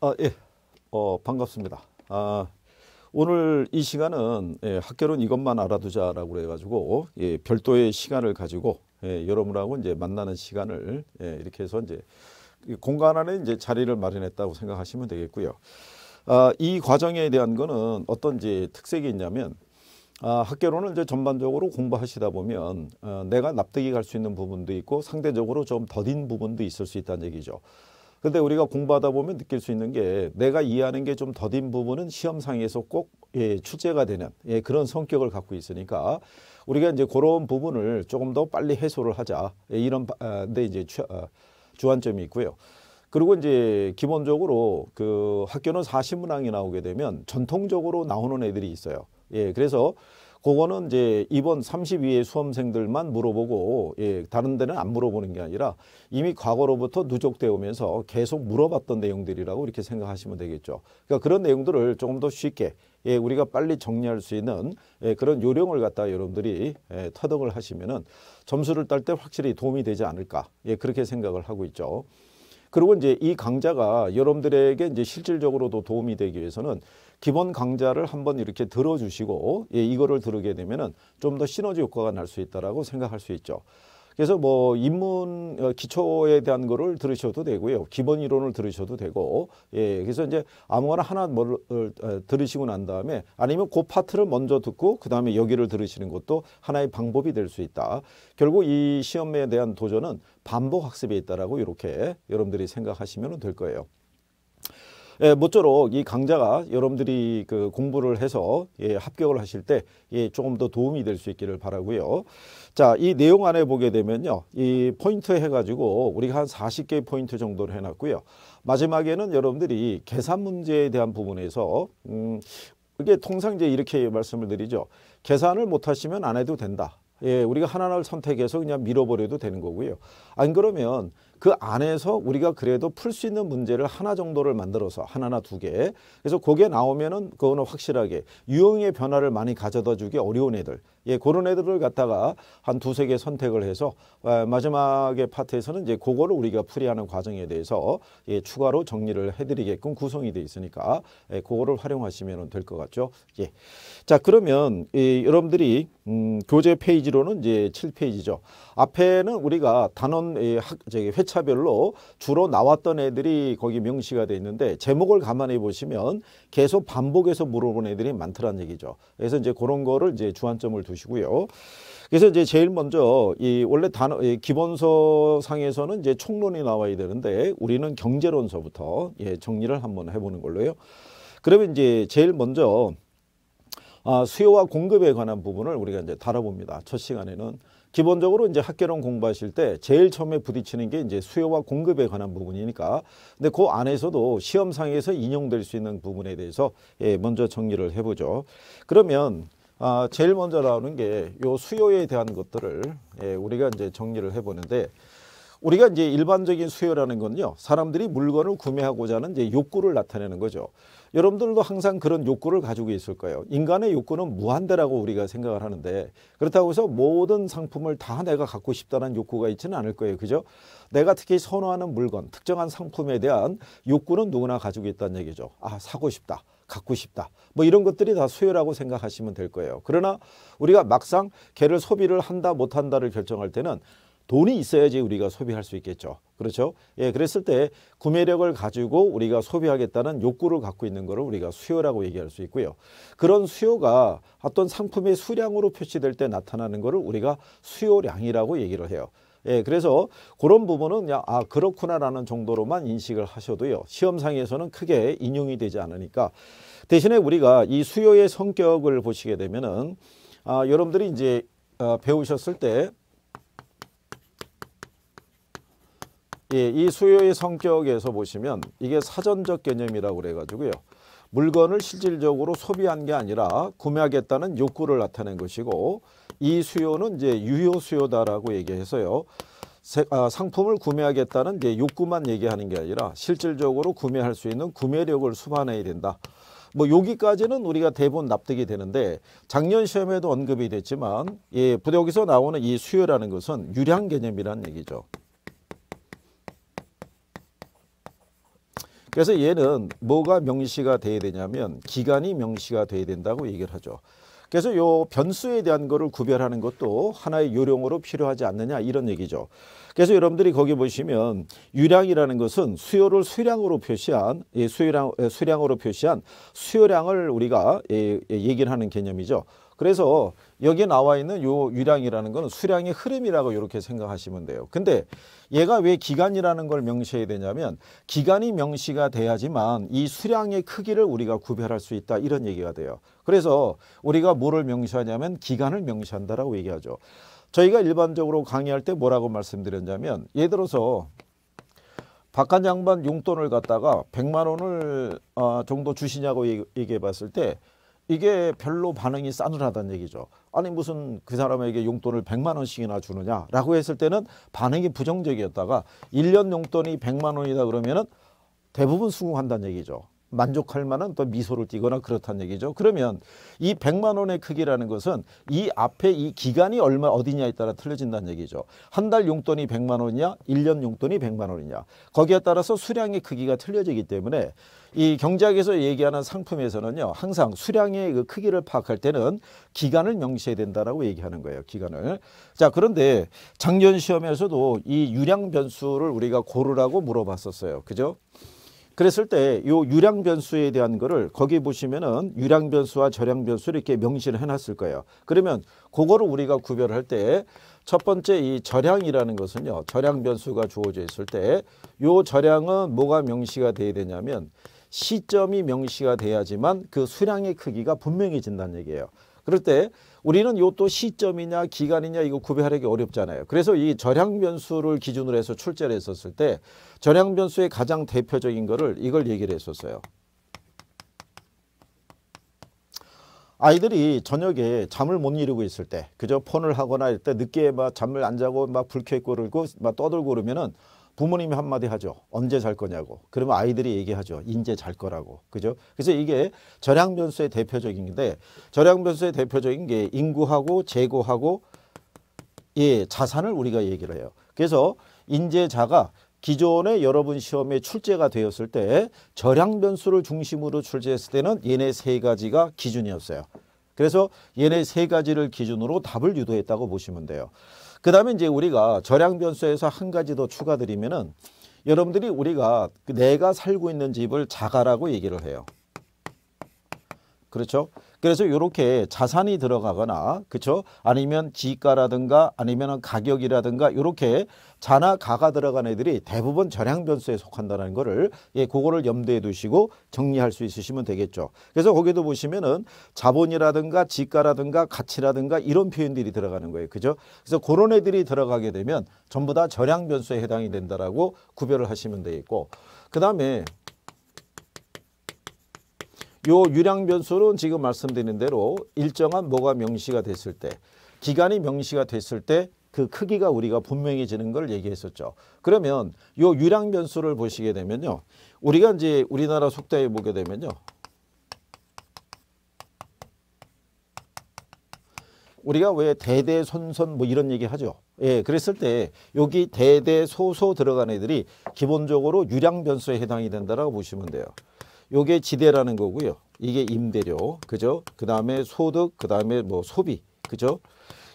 아, 예. 어, 반갑습니다. 아, 오늘 이 시간은 예, 학교론 이것만 알아두자라고 그래가지고 예, 별도의 시간을 가지고 예, 여러분하고 이제 만나는 시간을 예, 이렇게 해서 이제 공간 안에 이제 자리를 마련했다고 생각하시면 되겠고요. 아, 이 과정에 대한 거는 어떤 이제 특색이 있냐면 아, 학교론을 이제 전반적으로 공부하시다 보면 어, 내가 납득이 갈 수 있는 부분도 있고 상대적으로 좀 더딘 부분도 있을 수 있다는 얘기죠. 근데 우리가 공부하다 보면 느낄 수 있는 게 내가 이해하는 게 좀 더딘 부분은 시험상에서 꼭 예, 출제가 되는 예, 그런 성격을 갖고 있으니까 우리가 이제 그런 부분을 조금 더 빨리 해소를 하자 예, 이런 아, 데 이제 취, 아, 주안점이 있고요. 그리고 이제 기본적으로 그 학교는 사신문항이 나오게 되면 전통적으로 나오는 애들이 있어요. 예, 그래서 그거는 이제 이번 32회 수험생들만 물어보고 예, 다른 데는 안 물어보는 게 아니라 이미 과거로부터 누적되어 오면서 계속 물어봤던 내용들이라고 이렇게 생각하시면 되겠죠. 그러니까 그런 내용들을 조금 더 쉽게 예, 우리가 빨리 정리할 수 있는 예, 그런 요령을 갖다 여러분들이 예, 터득을 하시면은 점수를 딸 때 확실히 도움이 되지 않을까 예, 그렇게 생각을 하고 있죠. 그리고 이제 이 강좌가 여러분들에게 이제 실질적으로도 도움이 되기 위해서는 기본 강좌를 한번 이렇게 들어주시고 예, 이거를 들으게 되면은 좀더 시너지 효과가 날 수 있다라고 생각할 수 있죠. 그래서 뭐 인문 어, 기초에 대한 거를 들으셔도 되고요. 기본 이론을 들으셔도 되고. 예. 그래서 이제 아무거나 하나 뭘 어, 들으시고 난 다음에 아니면 그 파트를 먼저 듣고 그다음에 여기를 들으시는 것도 하나의 방법이 될 수 있다. 결국 이 시험에 대한 도전은 반복 학습에 있다라고 이렇게 여러분들이 생각하시면 될 거예요. 예, 모쪼록 이 강좌가 여러분들이 그 공부를 해서 예, 합격을 하실 때 예, 조금 더 도움이 될 수 있기를 바라고요. 자, 이 내용 안에 보게 되면요. 이 포인트 해가지고 우리가 한 40개 의 포인트 정도를 해놨고요. 마지막에는 여러분들이 계산 문제에 대한 부분에서 음, 이게 통상 이제 이렇게 말씀을 드리죠. 계산을 못하시면 안 해도 된다. 예, 우리가 하나를 선택해서 그냥 밀어버려도 되는 거고요. 안 그러면 그 안에서 우리가 그래도 풀 수 있는 문제를 하나 정도를 만들어서 하나나 두 개. 그래서 그게 나오면은 그거는 확실하게 유형의 변화를 많이 가져다 주기 어려운 애들. 예, 그런 애들을 갖다가 한 두세 개 선택을 해서 어, 마지막에 파트에서는 이제 그거를 우리가 풀이하는 과정에 대해서 예, 추가로 정리를 해드리게끔 구성이 돼 있으니까 예, 그거를 활용하시면 될 것 같죠. 예. 자 그러면 예, 여러분들이 음, 교재 페이지로는 이제 7페이지죠 앞에는 우리가 단원 예, 학, 저기 회차별로 주로 나왔던 애들이 거기 명시가 돼 있는데 제목을 감안해 보시면 계속 반복해서 물어본 애들이 많더는 얘기죠. 그래서 이제 그런 거를 이제 주안점을 두시고요. 그래서 이제 제일 먼저 이 원래 단어 이 기본서 상에서는 이제 총론이 나와야 되는데 우리는 경제론서부터 예, 정리를 한번 해보는 걸로요. 그러면 이제 제일 먼저 아, 수요와 공급에 관한 부분을 우리가 이제 다뤄봅니다. 첫 시간에는 기본적으로 이제 학계론 공부하실 때 제일 처음에 부딪히는 게 이제 수요와 공급에 관한 부분이니까 근데 그 안에서도 시험상에서 인용될 수 있는 부분에 대해서 예, 먼저 정리를 해보죠. 그러면 아, 제일 먼저 나오는 게 요 수요에 대한 것들을 예, 우리가 이제 정리를 해보는데 우리가 이제 일반적인 수요라는 건요 사람들이 물건을 구매하고자 하는 이제 욕구를 나타내는 거죠. 여러분들도 항상 그런 욕구를 가지고 있을 거예요. 인간의 욕구는 무한대라고 우리가 생각을 하는데 그렇다고 해서 모든 상품을 다 내가 갖고 싶다는 욕구가 있지는 않을 거예요. 그죠? 내가 특히 선호하는 물건, 특정한 상품에 대한 욕구는 누구나 가지고 있다는 얘기죠. 아, 사고 싶다. 갖고 싶다. 뭐 이런 것들이 다 수요라고 생각하시면 될 거예요. 그러나 우리가 막상 개를 소비를 한다 못한다를 결정할 때는 돈이 있어야지 우리가 소비할 수 있겠죠. 그렇죠? 예, 그랬을 때 구매력을 가지고 우리가 소비하겠다는 욕구를 갖고 있는 것을 우리가 수요라고 얘기할 수 있고요. 그런 수요가 어떤 상품의 수량으로 표시될 때 나타나는 것을 우리가 수요량이라고 얘기를 해요. 예, 그래서 그런 부분은 야, 아 그렇구나라는 정도로만 인식을 하셔도요. 시험상에서는 크게 인용이 되지 않으니까 대신에 우리가 이 수요의 성격을 보시게 되면은 아, 여러분들이 이제 아, 배우셨을 때 예, 이 수요의 성격에서 보시면 이게 사전적 개념이라고 그래가지고요. 물건을 실질적으로 소비한 게 아니라 구매하겠다는 욕구를 나타낸 것이고 이 수요는 이제 유효 수요다라고 얘기해서요. 아, 상품을 구매하겠다는 이제 욕구만 얘기하는 게 아니라 실질적으로 구매할 수 있는 구매력을 수반해야 된다. 뭐 여기까지는 우리가 대본 납득이 되는데 작년 시험에도 언급이 됐지만 예, 부대역에서 나오는 이 수요라는 것은 유량 개념이라는 얘기죠. 그래서 얘는 뭐가 명시가 돼야 되냐면 기간이 명시가 돼야 된다고 얘기를 하죠. 그래서 요 변수에 대한 거를 구별하는 것도 하나의 요령으로 필요하지 않느냐 이런 얘기죠. 그래서 여러분들이 거기 보시면 유량이라는 것은 수요를 수량으로 표시한 예, 수요량 예, 수량으로 표시한 수요량을 우리가 예, 얘기를 하는 개념이죠. 그래서 여기에 나와 있는 요 유량이라는 거는 수량의 흐름이라고 이렇게 생각하시면 돼요. 근데 얘가 왜 기간이라는 걸 명시해야 되냐면 기간이 명시가 돼야지만 이 수량의 크기를 우리가 구별할 수 있다 이런 얘기가 돼요. 그래서 우리가 뭐를 명시하냐면 기간을 명시한다라고 얘기하죠. 저희가 일반적으로 강의할 때 뭐라고 말씀드렸냐면 예를 들어서 박한 양반 용돈을 갖다가 100만 원을 어, 정도 주시냐고 얘기해 봤을 때 이게 별로 반응이 싸늘하다는 얘기죠. 아니 무슨 그 사람에게 용돈을 100만 원씩이나 주느냐라고 했을 때는 반응이 부정적이었다가 1년 용돈이 100만 원이다 그러면은 대부분 수긍한다는 얘기죠. 만족할 만한 또 미소를 띠거나 그렇다는 얘기죠. 그러면 이 100만 원의 크기라는 것은 이 앞에 이 기간이 얼마 어디냐에 따라 틀려진다는 얘기죠. 한 달 용돈이 100만 원이냐, 1년 용돈이 100만 원이냐. 거기에 따라서 수량의 크기가 틀려지기 때문에 이 경제학에서 얘기하는 상품에서는요. 항상 수량의 그 크기를 파악할 때는 기간을 명시해야 된다라고 얘기하는 거예요. 기간을. 자, 그런데 작년 시험에서도 이 유량 변수를 우리가 고르라고 물어봤었어요. 그죠? 그랬을 때 이 유량 변수에 대한 거를 거기 보시면은 유량 변수와 절량 변수 이렇게 명시를 해놨을 거예요. 그러면 그거를 우리가 구별할 때 첫 번째 이절량이라는 것은요. 저량 변수가 주어져 있을 때 이절량은 뭐가 명시가 돼야 되냐면 시점이 명시가 돼야지만 그 수량의 크기가 분명해진다는 얘기예요. 그럴 때 우리는 요 또 시점이냐 기간이냐 이거 구별하기 어렵잖아요. 그래서 이 절향 변수를 기준으로 해서 출제를 했었을 때 절향 변수의 가장 대표적인 거를 이걸 얘기를 했었어요. 아이들이 저녁에 잠을 못 이루고 있을 때 그저 폰을 하거나 이때 늦게 막 잠을 안 자고 막 불쾌 끓고 막 떠들고 그러면은 부모님이 한마디 하죠. 언제 잘 거냐고. 그러면 아이들이 얘기하죠. 인제 잘 거라고. 그죠? 그래서 이게 절약 변수의 대표적인 데 절약 변수의 대표적인 게 인구하고 재고하고 예, 자산을 우리가 얘기를 해요. 그래서 인재자가 기존에 여러분 시험에 출제가 되었을 때 절약 변수를 중심으로 출제했을 때는 얘네 세 가지가 기준이었어요. 그래서 얘네 세 가지를 기준으로 답을 유도했다고 보시면 돼요. 그 다음에 이제 우리가 절약 변수에서 한 가지 더 추가드리면은 여러분들이 우리가 내가 살고 있는 집을 자가라고 얘기를 해요. 그렇죠? 그래서 이렇게 자산이 들어가거나 그렇죠? 아니면 지가라든가 아니면 가격이라든가 이렇게 자나 가가 들어간 애들이 대부분 전향 변수에 속한다는 거를 예, 그거를 염두에 두시고 정리할 수 있으시면 되겠죠. 그래서 거기도 보시면은 자본이라든가 지가라든가 가치라든가 이런 표현들이 들어가는 거예요. 그죠? 그래서 그런 애들이 들어가게 되면 전부 다 전향 변수에 해당이 된다라고 구별을 하시면 되겠고 그다음에 요 유량 변수는 지금 말씀드린 대로 일정한 뭐가 명시가 됐을 때 기간이 명시가 됐을 때 그 크기가 우리가 분명해지는 걸 얘기했었죠. 그러면 요 유량 변수를 보시게 되면요. 우리가 이제 우리나라 속도에 보게 되면요. 우리가 왜 대대손손 뭐 이런 얘기 하죠. 예, 그랬을 때 여기 대대소소 들어간 애들이 기본적으로 유량 변수에 해당이 된다라고 보시면 돼요. 요게 지대라는 거고요. 이게 임대료. 그죠? 그다음에 소득, 그다음에 뭐 소비. 그죠?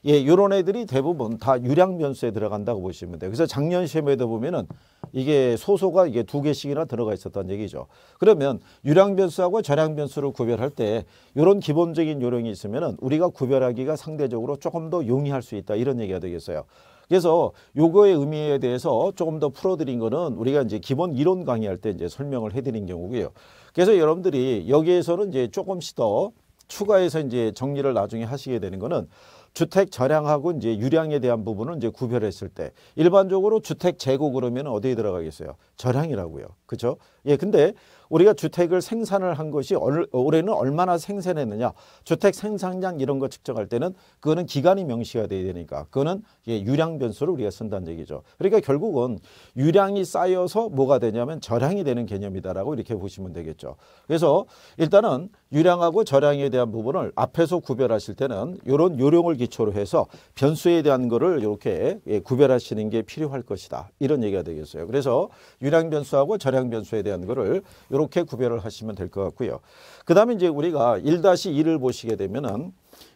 예, 요런 애들이 대부분 다 유량 변수에 들어간다고 보시면 돼요. 그래서 작년 시험에도 보면은 이게 소소가 이게 두 개씩이나 들어가 있었던 얘기죠. 그러면 유량 변수하고 전량 변수를 구별할 때 요런 기본적인 요령이 있으면은 우리가 구별하기가 상대적으로 조금 더 용이할 수 있다. 이런 얘기가 되겠어요. 그래서 요거의 의미에 대해서 조금 더 풀어드린 거는 우리가 이제 기본 이론 강의할 때 이제 설명을 해드린 경우고요. 그래서 여러분들이 여기에서는 이제 조금씩 더 추가해서 이제 정리를 나중에 하시게 되는 거는 주택 전량하고 이제 유량에 대한 부분은 이제 구별했을 때 일반적으로 주택 재고 그러면 어디에 들어가겠어요? 전량이라고요. 그렇죠? 예, 근데 우리가 주택을 생산을 한 것이 올해는 얼마나 생산했느냐 주택 생산량 이런 거 측정할 때는 그거는 기간이 명시가 돼야 되니까 그거는 유량 변수를 우리가 쓴다는 얘기죠. 그러니까 결국은 유량이 쌓여서 뭐가 되냐면 절량이 되는 개념이다라고 이렇게 보시면 되겠죠. 그래서 일단은 유량하고 저량에 대한 부분을 앞에서 구별하실 때는 이런 요령을 기초로 해서 변수에 대한 거를 이렇게 예, 구별하시는 게 필요할 것이다. 이런 얘기가 되겠어요. 그래서 유량 변수하고 저량 변수에 대한 거를 이렇게 구별을 하시면 될 것 같고요. 그 다음에 이제 우리가 1-2를 보시게 되면은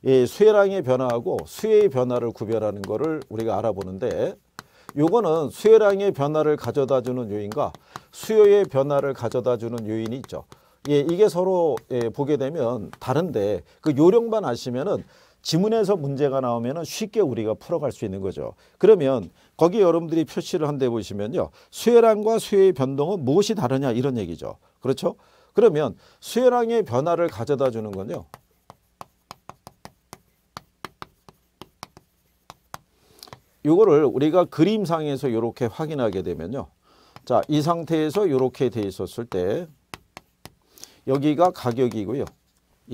이 예, 수혜량의 변화하고 수혜의 변화를 구별하는 거를 우리가 알아보는데 요거는 수혜량의 변화를 가져다주는 요인과 수요의 변화를 가져다주는 요인이 있죠. 예, 이게 서로 예, 보게 되면 다른데 그 요령만 아시면은 지문에서 문제가 나오면 쉽게 우리가 풀어갈 수 있는 거죠. 그러면 거기 여러분들이 표시를 한데 보시면요. 수혈량과수혈의 변동은 무엇이 다르냐 이런 얘기죠. 그렇죠? 그러면 수혈량의 변화를 가져다 주는 건요. 이거를 우리가 그림상에서 이렇게 확인하게 되면요. 자, 이 상태에서 이렇게 돼 있었을 때 여기가 가격이고요.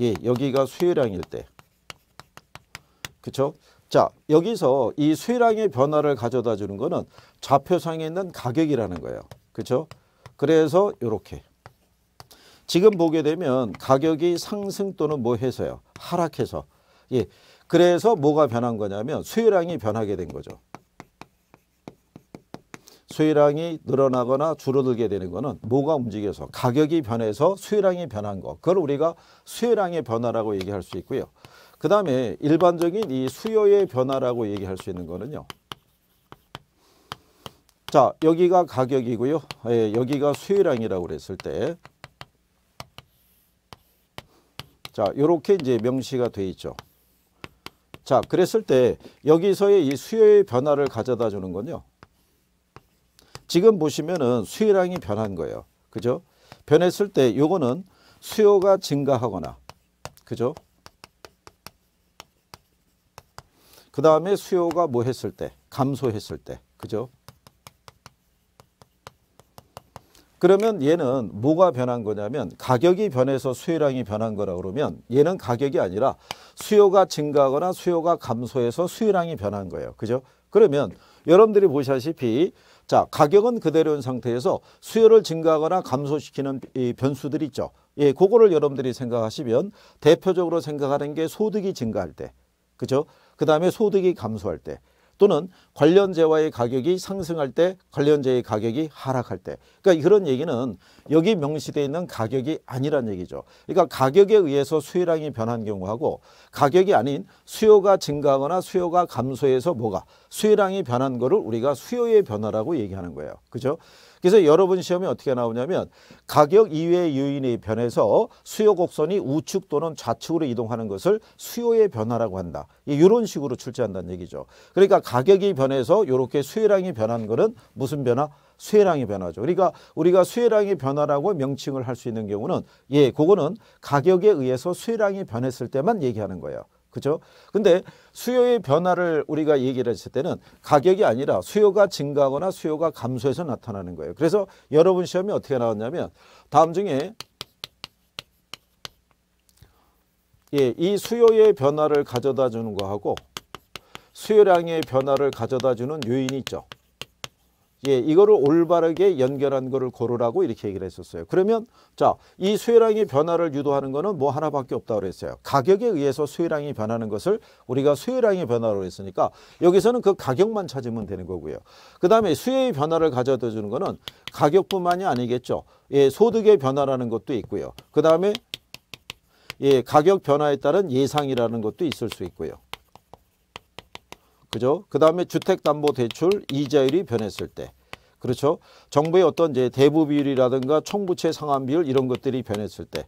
예, 여기가 수요량일 때. 그렇죠? 자, 여기서 이 수요량의 변화를 가져다 주는 거는 좌표상에 있는 가격이라는 거예요. 그렇죠? 그래서 이렇게. 지금 보게 되면 가격이 상승 또는 뭐 해서요? 하락해서. 예. 그래서 뭐가 변한 거냐면 수요량이 변하게 된 거죠. 수요량이 늘어나거나 줄어들게 되는 것은 뭐가 움직여서 가격이 변해서 수요량이 변한 것 그걸 우리가 수요량의 변화라고 얘기할 수 있고요. 그 다음에 일반적인 이 수요의 변화라고 얘기할 수 있는 거는요. 자 여기가 가격이고요. 예, 여기가 수요량이라고 그랬을 때 자, 요렇게 이제 명시가 돼 있죠. 자, 그랬을 때 여기서의 이 수요의 변화를 가져다 주는 건요. 지금 보시면은 수요량이 변한 거예요. 그죠? 변했을 때 요거는 수요가 증가하거나 그죠? 그 다음에 수요가 뭐 했을 때 감소했을 때 그죠? 그러면 얘는 뭐가 변한 거냐면 가격이 변해서 수요량이 변한 거라 그러면 얘는 가격이 아니라 수요가 증가하거나 수요가 감소해서 수요량이 변한 거예요. 그죠? 그러면 여러분들이 보시다시피 자, 가격은 그대로인 상태에서 수요를 증가하거나 감소시키는 변수들이 있죠. 예, 그거를 여러분들이 생각하시면 대표적으로 생각하는 게 소득이 증가할 때. 그죠? 그 다음에 소득이 감소할 때. 또는 관련재와의 가격이 상승할 때 관련재의 가격이 하락할 때 그러니까 그런 얘기는 여기 명시되어 있는 가격이 아니란 얘기죠. 그러니까 가격에 의해서 수요량이 변한 경우하고 가격이 아닌 수요가 증가하거나 수요가 감소해서 뭐가 수요량이 변한 거를 우리가 수요의 변화라고 얘기하는 거예요. 그죠? 그래서 여러분 시험이 어떻게 나오냐면 가격 이외의 요인이 변해서 수요 곡선이 우측 또는 좌측으로 이동하는 것을 수요의 변화라고 한다. 이런 식으로 출제한다는 얘기죠. 그러니까 가격이 변해서 이렇게 수요량이 변한 것은 무슨 변화? 수혜량이 변화죠. 그러니까 우리가 수혜량이 변화라고 명칭을 할 수 있는 경우는 예, 그거는 가격에 의해서 수혜량이 변했을 때만 얘기하는 거예요. 그죠? 근데 수요의 변화를 우리가 얘기를 했을 때는 가격이 아니라 수요가 증가하거나 수요가 감소해서 나타나는 거예요. 그래서 여러분 시험이 어떻게 나왔냐면 다음 중에 예, 이 수요의 변화를 가져다 주는 거하고 수요량의 변화를 가져다 주는 요인이 있죠. 예, 이거를 올바르게 연결한 거를 고르라고 이렇게 얘기를 했었어요. 그러면 자, 이 수혜량의 변화를 유도하는 거는 뭐 하나밖에 없다고 그랬어요. 가격에 의해서 수혜량이 변하는 것을 우리가 수혜량의 변화로 했으니까 여기서는 그 가격만 찾으면 되는 거고요. 그다음에 수혜의 변화를 가져다 주는 거는 가격뿐만이 아니겠죠. 예, 소득의 변화라는 것도 있고요. 그다음에 예, 가격 변화에 따른 예상이라는 것도 있을 수 있고요. 그죠? 그 다음에 주택담보대출 이자율이 변했을 때. 그렇죠? 정부의 어떤 이제 대부 비율이라든가 총부채 상환 비율 이런 것들이 변했을 때.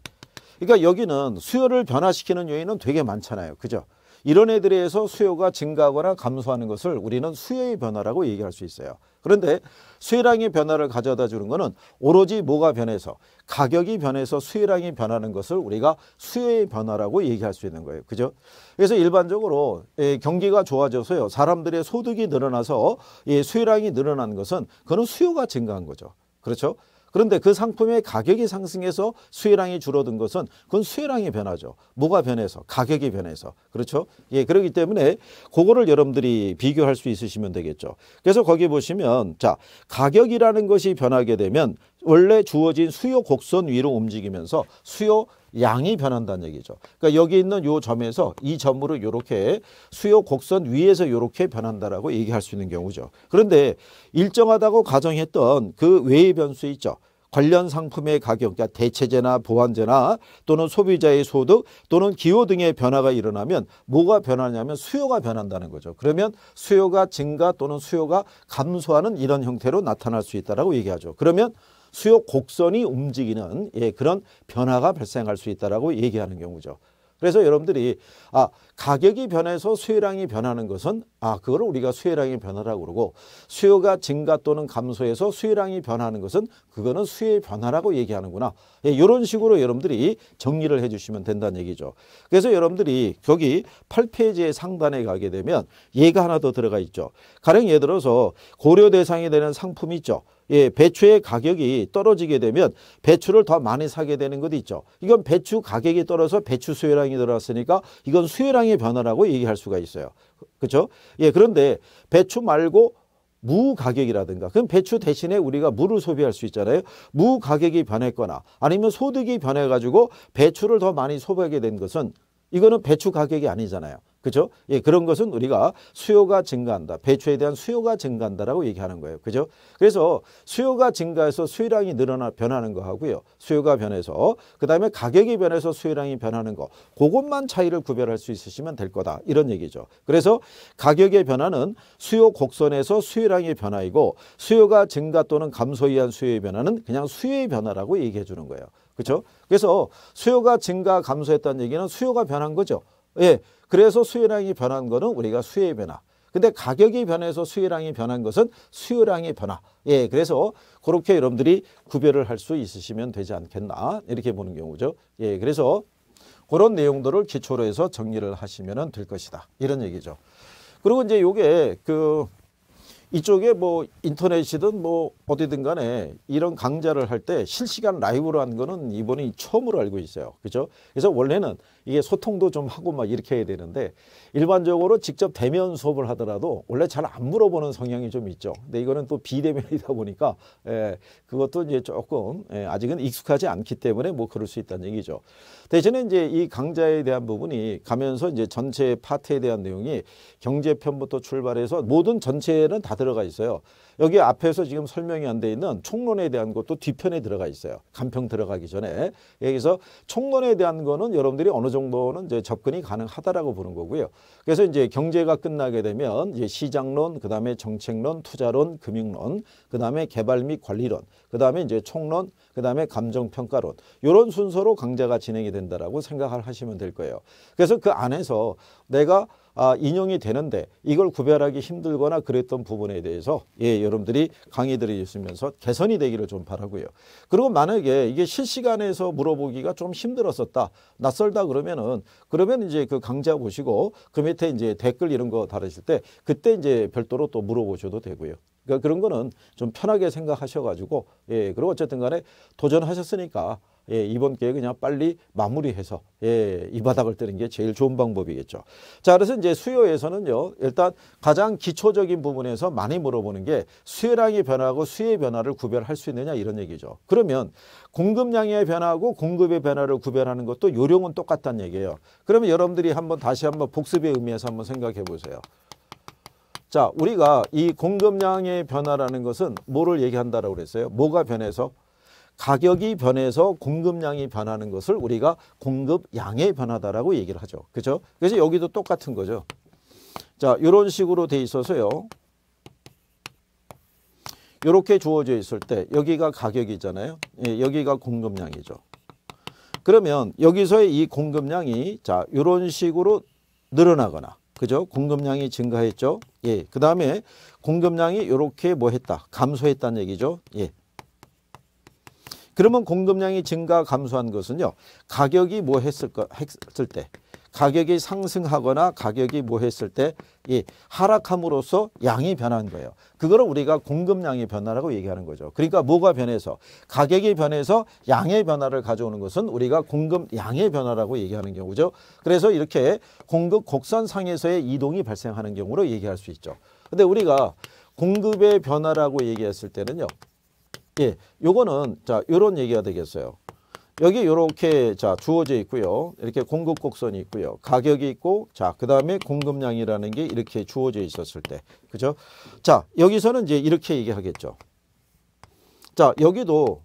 그러니까 여기는 수요를 변화시키는 요인은 되게 많잖아요. 그죠? 이런 애들에 의해서 수요가 증가하거나 감소하는 것을 우리는 수요의 변화라고 얘기할 수 있어요. 그런데 수요량의 변화를 가져다 주는 것은 오로지 뭐가 변해서 가격이 변해서 수요량이 변하는 것을 우리가 수요의 변화라고 얘기할 수 있는 거예요. 그죠? 그래서 일반적으로 예, 경기가 좋아져서요. 사람들의 소득이 늘어나서 예, 수요량이 늘어난 것은 그는 수요가 증가한 거죠. 그렇죠? 그런데 그 상품의 가격이 상승해서 수혜량이 줄어든 것은 그건 수혜량이 변하죠. 뭐가 변해서 가격이 변해서 그렇죠. 예, 그렇기 때문에 그거를 여러분들이 비교할 수 있으시면 되겠죠. 그래서 거기 보시면 자 가격이라는 것이 변하게 되면 원래 주어진 수요 곡선 위로 움직이면서 수요 양이 변한다는 얘기죠. 그러니까 여기 있는 요 점에서 이 점으로 요렇게 수요 곡선 위에서 요렇게 변한다라고 얘기할 수 있는 경우죠. 그런데 일정하다고 가정했던 그 외의 변수 있죠. 관련 상품의 가격, 그러니까 대체재나보완재나 또는 소비자의 소득 또는 기호 등의 변화가 일어나면 뭐가 변하냐면 수요가 변한다는 거죠. 그러면 수요가 증가 또는 수요가 감소하는 이런 형태로 나타날 수 있다라고 얘기하죠. 그러면 수요 곡선이 움직이는 예, 그런 변화가 발생할 수 있다라고 얘기하는 경우죠. 그래서 여러분들이 아 가격이 변해서 수요량이 변하는 것은 아 그걸 우리가 수요량이 변화라고 그러고 수요가 증가 또는 감소해서 수요량이 변하는 것은 그거는 수요의 변화라고 얘기하는구나 예, 이런 식으로 여러분들이 정리를 해주시면 된다는 얘기죠 그래서 여러분들이 여기 8페이지의 상단에 가게 되면 얘가 하나 더 들어가 있죠 가령 예를 들어서 고려 대상이 되는 상품이 있죠 예, 배추의 가격이 떨어지게 되면 배추를 더 많이 사게 되는 것도 있죠. 이건 배추 가격이 떨어서 배추 수요량이 늘었으니까 이건 수요량의 변화라고 얘기할 수가 있어요. 그렇죠? 예, 그런데 배추 말고 무 가격이라든가 그럼 배추 대신에 우리가 무를 소비할 수 있잖아요. 무 가격이 변했거나 아니면 소득이 변해 가지고 배추를 더 많이 소비하게 된 것은 이거는 배추 가격이 아니잖아요. 그죠? 예, 그런 것은 우리가 수요가 증가한다. 배추에 대한 수요가 증가한다라고 얘기하는 거예요. 그죠? 그래서 수요가 증가해서 수요량이 늘어나 변하는 거 하고요. 수요가 변해서 그다음에 가격이 변해서 수요량이 변하는 거. 그것만 차이를 구별할 수 있으시면 될 거다. 이런 얘기죠. 그래서 가격의 변화는 수요 곡선에서 수요량의 변화이고 수요가 증가 또는 감소에 의한 수요의 변화는 그냥 수요의 변화라고 얘기해 주는 거예요. 그렇죠? 그래서 수요가 증가 감소했다는 얘기는 수요가 변한 거죠. 예, 그래서 수요량이 변한 거는 우리가 수요의 변화. 근데 가격이 변해서 수요량이 변한 것은 수요량의 변화. 예, 그래서 그렇게 여러분들이 구별을 할 수 있으시면 되지 않겠나 이렇게 보는 경우죠. 예, 그래서 그런 내용들을 기초로 해서 정리를 하시면 될 것이다. 이런 얘기죠. 그리고 이제 요게 그 이쪽에 뭐 인터넷이든 뭐 어디든 간에 이런 강좌를 할 때 실시간 라이브로 한 거는 이번이 처음으로 알고 있어요. 그죠? 그래서 원래는 이게 소통도 좀 하고 막 이렇게 해야 되는데 일반적으로 직접 대면 수업을 하더라도 원래 잘 안 물어보는 성향이 좀 있죠. 근데 이거는 또 비대면이다 보니까 에, 예, 그것도 이제 조금 에, 예, 아직은 익숙하지 않기 때문에 뭐 그럴 수 있다는 얘기죠. 대신에 이제 이 강좌에 대한 부분이 가면서 이제 전체 파트에 대한 내용이 경제편부터 출발해서 모든 전체는 다 들어가 있어요. 여기 앞에서 지금 설명이 안 돼 있는 총론에 대한 것도 뒤편에 들어가 있어요. 간평 들어가기 전에. 여기서 총론에 대한 거는 여러분들이 어느 정도는 이제 접근이 가능하다라고 보는 거고요. 그래서 이제 경제가 끝나게 되면 이제 시장론, 그다음에 정책론, 투자론, 금융론, 그다음에 개발 및 관리론, 그다음에 이제 총론, 그다음에 감정평가론. 이런 순서로 강좌가 진행이 된다라고 생각을 하시면 될 거예요. 그래서 그 안에서 내가 아, 인용이 되는데 이걸 구별하기 힘들거나 그랬던 부분에 대해서 예, 여러분들이 강의들으시면서 개선이 되기를 좀 바라고요. 그리고 만약에 이게 실시간에서 물어보기가 좀 힘들었었다. 낯설다 그러면은 그러면 이제 그 강좌 보시고 그 밑에 이제 댓글 이런 거 달으실 때 그때 이제 별도로 또 물어보셔도 되고요. 그러니까 그런 거는 좀 편하게 생각하셔 가지고 예, 그리고 어쨌든 간에 도전하셨으니까 예, 이번 기회에 그냥 빨리 마무리해서 예, 이 바닥을 뜨는 게 제일 좋은 방법이겠죠. 자, 그래서 이제 수요에서는요. 일단 가장 기초적인 부분에서 많이 물어보는 게 수요량이 변하고 화 수요의 변화를 구별할 수 있느냐 이런 얘기죠. 그러면 공급량의 변화하고 공급의 변화를 구별하는 것도 요령은 똑같다는 얘기예요. 그러면 여러분들이 한번 다시 한번 복습의 의미에서 한번 생각해 보세요. 자, 우리가 이 공급량의 변화라는 것은 뭐를 얘기한다라고 그랬어요? 뭐가 변해서? 가격이 변해서 공급량이 변하는 것을 우리가 공급량의 변화다라고 얘기를 하죠. 그죠? 그래서 여기도 똑같은 거죠. 자, 이런 식으로 돼 있어서요. 이렇게 주어져 있을 때 여기가 가격이잖아요. 예, 여기가 공급량이죠. 그러면 여기서의 이 공급량이 자 이런 식으로 늘어나거나 그죠? 공급량이 증가했죠. 예, 그 다음에 공급량이 이렇게 뭐 했다, 감소했다는 얘기죠. 예, 그러면 공급량이 증가 감소한 것은요. 가격이 뭐 했을, 거, 했을 때 가격이 상승하거나 가격이 뭐 했을 때 이 하락함으로써 양이 변한 거예요. 그거를 우리가 공급량의 변화라고 얘기하는 거죠. 그러니까 뭐가 변해서 가격이 변해서 양의 변화를 가져오는 것은 우리가 공급량의 변화라고 얘기하는 경우죠. 그래서 이렇게 공급 곡선상에서의 이동이 발생하는 경우로 얘기할 수 있죠. 근데 우리가 공급의 변화라고 얘기했을 때는요. 예, 요거는 자 요런 얘기가 되겠어요. 여기 이렇게 자 주어져 있고요. 이렇게 공급 곡선이 있고요. 가격이 있고 자 그다음에 공급량이라는 게 이렇게 주어져 있었을 때 그죠? 자 여기서는 이제 이렇게 얘기하겠죠. 자 여기도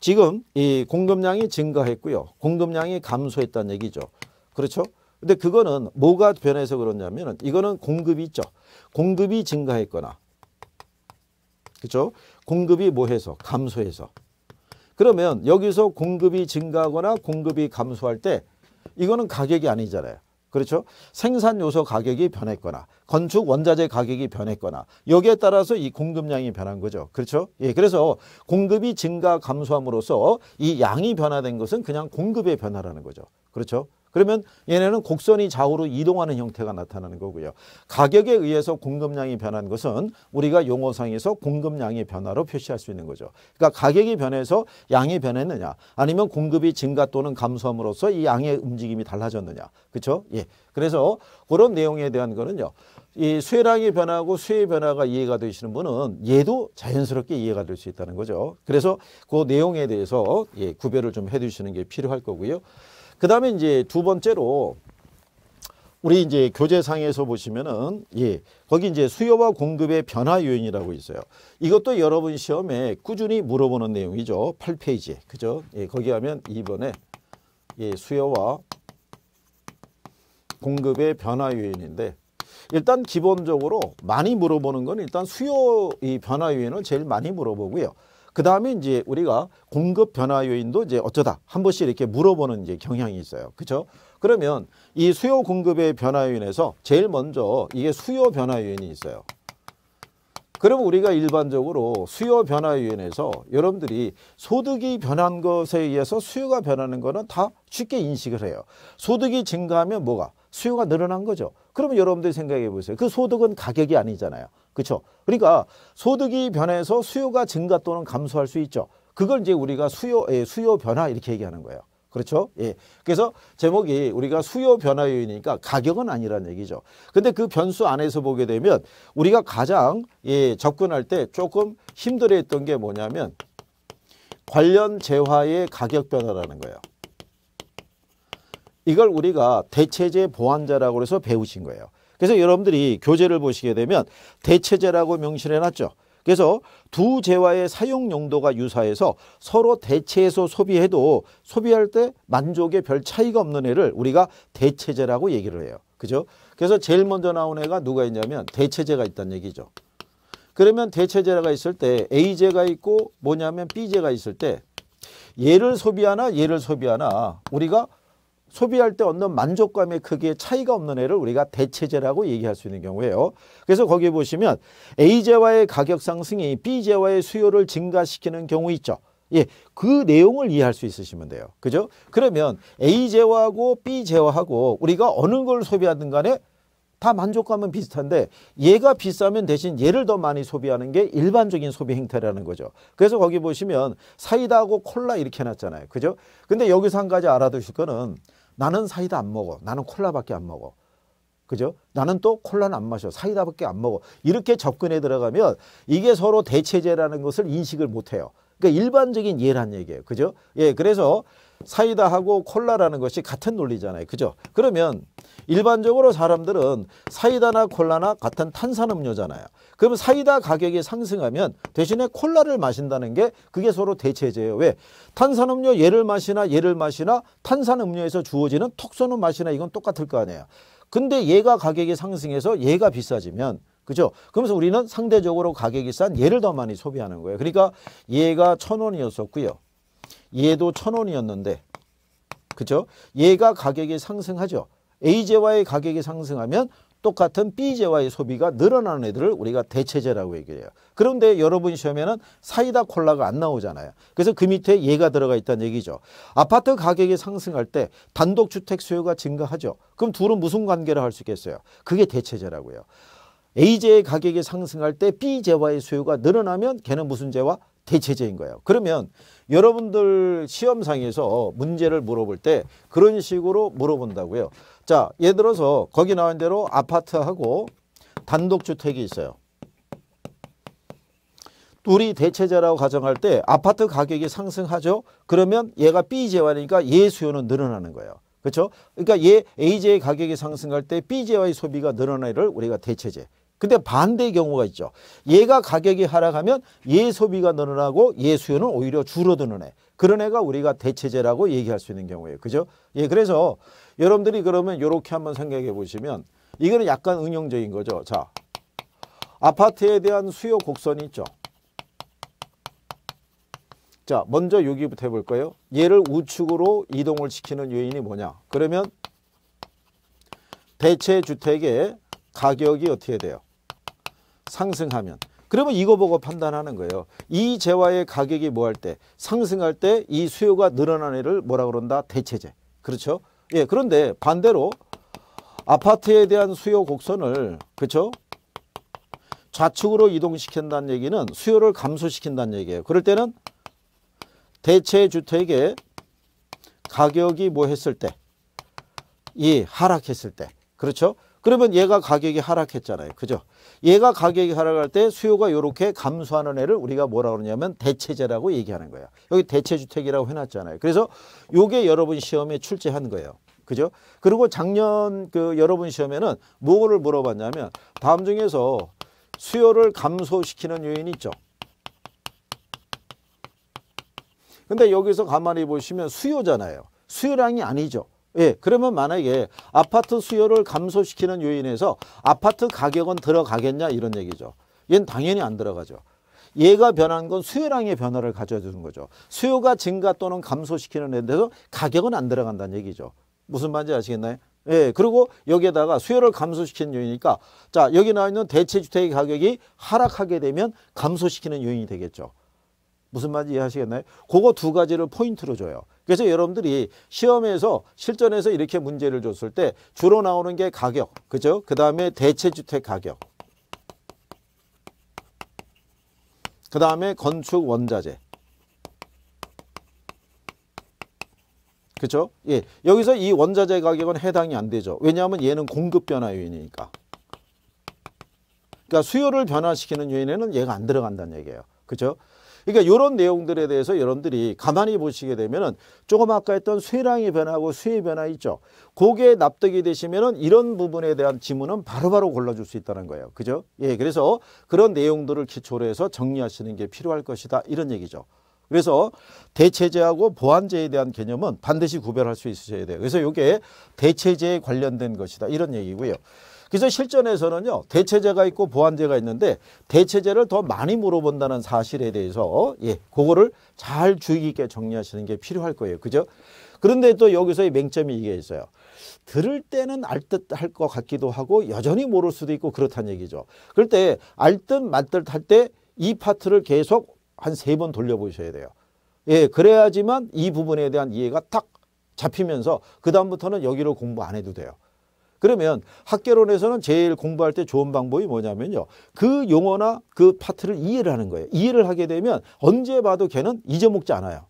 지금 이 공급량이 증가했고요. 공급량이 감소했다는 얘기죠. 그렇죠? 근데 그거는 뭐가 변해서 그러냐면 이거는 공급이 있죠. 공급이 증가했거나 그렇죠? 공급이 뭐해서? 감소해서. 그러면 여기서 공급이 증가하거나 공급이 감소할 때 이거는 가격이 아니잖아요. 그렇죠? 생산 요소 가격이 변했거나 건축 원자재 가격이 변했거나 여기에 따라서 이 공급량이 변한 거죠. 그렇죠? 예, 그래서 공급이 증가 감소함으로써 이 양이 변화된 것은 그냥 공급의 변화라는 거죠. 그렇죠? 그러면 얘네는 곡선이 좌우로 이동하는 형태가 나타나는 거고요. 가격에 의해서 공급량이 변한 것은 우리가 용어상에서 공급량의 변화로 표시할 수 있는 거죠. 그러니까 가격이 변해서 양이 변했느냐 아니면 공급이 증가 또는 감소함으로써 이 양의 움직임이 달라졌느냐. 그렇죠? 예. 그래서 그런 내용에 대한 거는요. 이 쇠랑이 변하고 쇠의 변화가 이해가 되시는 분은 얘도 자연스럽게 이해가 될 수 있다는 거죠. 그래서 그 내용에 대해서 예, 구별을 좀 해두시는 게 필요할 거고요. 그 다음에 이제 두 번째로 우리 이제 교재상에서 보시면은 예 거기 이제 수요와 공급의 변화 요인이라고 있어요. 이것도 여러분 시험에 꾸준히 물어보는 내용이죠. 8페이지 에 그죠? 예 거기 하면 이번에예 수요와 공급의 변화 요인인데 일단 기본적으로 많이 물어보는 건 일단 수요 이 변화 요인을 제일 많이 물어보고요. 그 다음에 이제 우리가 공급 변화 요인도 이제 어쩌다 한 번씩 이렇게 물어보는 이제 경향이 있어요. 그죠? 그러면 이 수요 공급의 변화 요인에서 제일 먼저 이게 수요 변화 요인이 있어요. 그러면 우리가 일반적으로 수요 변화 요인에서 여러분들이 소득이 변한 것에 의해서 수요가 변하는 거는 다 쉽게 인식을 해요. 소득이 증가하면 뭐가? 수요가 늘어난 거죠. 그러면 여러분들 생각해 보세요. 그 소득은 가격이 아니잖아요. 그렇죠? 그러니까 소득이 변해서 수요가 증가 또는 감소할 수 있죠. 그걸 이제 우리가 수요 예, 수요 변화 이렇게 얘기하는 거예요. 그렇죠? 예. 그래서 제목이 우리가 수요 변화 요인이니까 가격은 아니라는 얘기죠. 근데 그 변수 안에서 보게 되면 우리가 가장 예, 접근할 때 조금 힘들어 했던 게 뭐냐면 관련 재화의 가격 변화라는 거예요. 이걸 우리가 대체재 보완자라고 해서 배우신 거예요. 그래서 여러분들이 교재를 보시게 되면 대체제라고 명시를 해놨죠. 그래서 두 재화의 사용 용도가 유사해서 서로 대체해서 소비해도 소비할 때 만족에 별 차이가 없는 애를 우리가 대체제라고 얘기를 해요. 그죠? 그래서 제일 먼저 나온 애가 누가 있냐면 대체제가 있다는 얘기죠. 그러면 대체제가 있을 때 A제가 있고 뭐냐면 B제가 있을 때 얘를 소비하나 얘를 소비하나 우리가 소비할 때 얻는 만족감의 크기에 차이가 없는 애를 우리가 대체제라고 얘기할 수 있는 경우예요. 그래서 거기에 보시면 A제와의 가격 상승이 B제와의 수요를 증가시키는 경우 있죠. 예, 그 내용을 이해할 수 있으시면 돼요. 그죠? 그러면 A제와하고 B제와하고 우리가 어느 걸 소비하든 간에 다 만족감은 비슷한데 얘가 비싸면 대신 얘를 더 많이 소비하는 게 일반적인 소비 행태라는 거죠. 그래서 거기 보시면 사이다하고 콜라 이렇게 해놨잖아요. 그죠? 근데 여기서 한 가지 알아두실 거는 나는 사이다 안 먹어. 나는 콜라밖에 안 먹어. 그죠? 나는 또 콜라는 안 마셔. 사이다밖에 안 먹어. 이렇게 접근에 들어가면 이게 서로 대체제라는 것을 인식을 못 해요. 그러니까 일반적인 예란 얘기예요. 그죠? 예, 그래서 사이다하고 콜라라는 것이 같은 논리잖아요. 그죠? 그러면 일반적으로 사람들은 사이다나 콜라나 같은 탄산음료잖아요. 그러면 사이다 가격이 상승하면 대신에 콜라를 마신다는 게 그게 서로 대체제예요. 왜? 탄산음료 얘를 마시나 얘를 마시나 탄산음료에서 주어지는 톡 쏘는 맛이나 이건 똑같을 거 아니에요. 근데 얘가 가격이 상승해서 얘가 비싸지면 그죠? 그러면서 우리는 상대적으로 가격이 싼 얘를 더 많이 소비하는 거예요. 그러니까 얘가 천 원이었었고요. 얘도 천 원이었는데 그죠? 얘가 가격이 상승하죠. A제와의 가격이 상승하면 똑같은 B제와의 소비가 늘어나는 애들을 우리가 대체제라고 얘기해요. 그런데 여러분 시험에는 사이다 콜라가 안 나오잖아요. 그래서 그 밑에 얘가 들어가 있다는 얘기죠. 아파트 가격이 상승할 때 단독주택 수요가 증가하죠. 그럼 둘은 무슨 관계를 할 수 있겠어요? 그게 대체제라고요. A제의 가격이 상승할 때 B제와의 수요가 늘어나면 걔는 무슨 제와? 대체제인 거예요. 그러면 여러분들 시험상에서 문제를 물어볼 때 그런 식으로 물어본다고요. 자, 예를 들어서 거기 나온 대로 아파트하고 단독주택이 있어요. 둘이 대체제라고 가정할 때 아파트 가격이 상승하죠. 그러면 얘가 B제와니까 얘 수요는 늘어나는 거예요. 그렇죠? 그러니까 얘 A제의 가격이 상승할 때 B제와의 소비가 늘어나를 우리가 대체제. 근데 반대의 경우가 있죠. 얘가 가격이 하락하면 얘 소비가 늘어나고 얘 수요는 오히려 줄어드는 애. 그런 애가 우리가 대체제라고 얘기할 수 있는 경우예요. 그죠? 예, 그래서 여러분들이 그러면 이렇게 한번 생각해 보시면 이거는 약간 응용적인 거죠. 자, 아파트에 대한 수요 곡선이 있죠. 자, 먼저 여기부터 해볼 까요 얘를 우측으로 이동을 시키는 요인이 뭐냐? 그러면 대체 주택의 가격이 어떻게 돼요? 상승하면 그러면 이거 보고 판단하는 거예요. 이 재화의 가격이 뭐 할때 상승할 때 이 수요가 늘어난 애를 뭐라 그런다 대체재 그렇죠? 예 그런데 반대로 아파트에 대한 수요 곡선을 그렇죠? 좌측으로 이동시킨다는 얘기는 수요를 감소시킨다는 얘기예요. 그럴 때는 대체 주택의 가격이 뭐 했을 때, 이 예, 하락했을 때, 그렇죠? 그러면 얘가 가격이 하락했잖아요. 그죠? 얘가 가격이 하락할 때 수요가 이렇게 감소하는 애를 우리가 뭐라 그러냐면 대체재라고 얘기하는 거예요. 여기 대체주택이라고 해놨잖아요. 그래서 요게 여러분 시험에 출제한 거예요. 그죠? 그리고 작년 그 여러분 시험에는 뭐를 물어봤냐면 다음 중에서 수요를 감소시키는 요인이 있죠. 근데 여기서 가만히 보시면 수요잖아요. 수요량이 아니죠. 예, 그러면 만약에 아파트 수요를 감소시키는 요인에서 아파트 가격은 들어가겠냐 이런 얘기죠. 얘는 당연히 안 들어가죠. 얘가 변한 건 수요량의 변화를 가져주는 거죠. 수요가 증가 또는 감소시키는 데 대해서 가격은 안 들어간다는 얘기죠. 무슨 말인지 아시겠나요? 예, 그리고 여기에다가 수요를 감소시키는 요인이니까 자, 여기 나와 있는 대체 주택의 가격이 하락하게 되면 감소시키는 요인이 되겠죠. 무슨 말인지 이해하시겠나요? 그거 두 가지를 포인트로 줘요. 그래서 여러분들이 시험에서 실전에서 이렇게 문제를 줬을 때 주로 나오는 게 가격, 그죠? 그 다음에 대체주택 가격, 그 다음에 건축 원자재, 그렇죠? 예, 여기서 이 원자재 가격은 해당이 안 되죠. 왜냐하면 얘는 공급 변화 요인이니까. 그러니까 수요를 변화시키는 요인에는 얘가 안 들어간다는 얘기예요. 그렇죠? 그러니까 이런 내용들에 대해서 여러분들이 가만히 보시게 되면은 조금 아까 했던 쇠랑의 변화하고 쇠의 변화 있죠. 고게 납득이 되시면은 이런 부분에 대한 지문은 바로바로 골라줄 수 있다는 거예요. 그죠? 예, 그래서 그런 내용들을 기초로 해서 정리하시는 게 필요할 것이다. 이런 얘기죠. 그래서 대체제하고 보완제에 대한 개념은 반드시 구별할 수 있으셔야 돼요. 그래서 이게 대체제에 관련된 것이다. 이런 얘기고요. 그래서 실전에서는요. 대체제가 있고 보완제가 있는데 대체제를 더 많이 물어본다는 사실에 대해서 예, 그거를 잘 주의 깊게 정리하시는 게 필요할 거예요. 그죠? 그런데 또 여기서의 맹점이 이게 있어요. 들을 때는 알듯할 것 같기도 하고 여전히 모를 수도 있고 그렇다는 얘기죠. 그럴 때알듯 말듯 할때 이 파트를 계속 한 세 번 돌려보셔야 돼요. 예, 그래야지만 이 부분에 대한 이해가 딱 잡히면서 그다음부터는 여기를 공부 안 해도 돼요. 그러면 학계론에서는 제일 공부할 때 좋은 방법이 뭐냐면요. 그 용어나 그 파트를 이해를 하는 거예요. 이해를 하게 되면 언제 봐도 걔는 잊어먹지 않아요.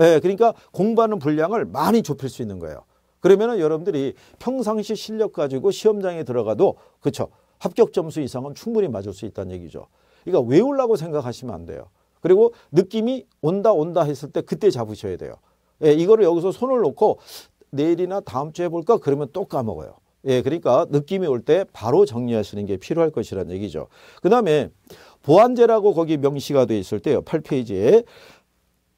예, 그러니까 공부하는 분량을 많이 좁힐 수 있는 거예요. 그러면 여러분들이 평상시 실력 가지고 시험장에 들어가도 그쵸 합격 점수 이상은 충분히 맞을 수 있다는 얘기죠. 그러니까 외우려고 생각하시면 안 돼요. 그리고 느낌이 온다 온다 했을 때 그때 잡으셔야 돼요. 예, 이거를 여기서 손을 놓고 내일이나 다음 주에 볼까 그러면 또 까먹어요. 예, 그러니까 느낌이 올 때 바로 정리하시는 게 필요할 것이라는 얘기죠. 그 다음에 보완제라고 거기 명시가 돼 있을 때요. 8페이지에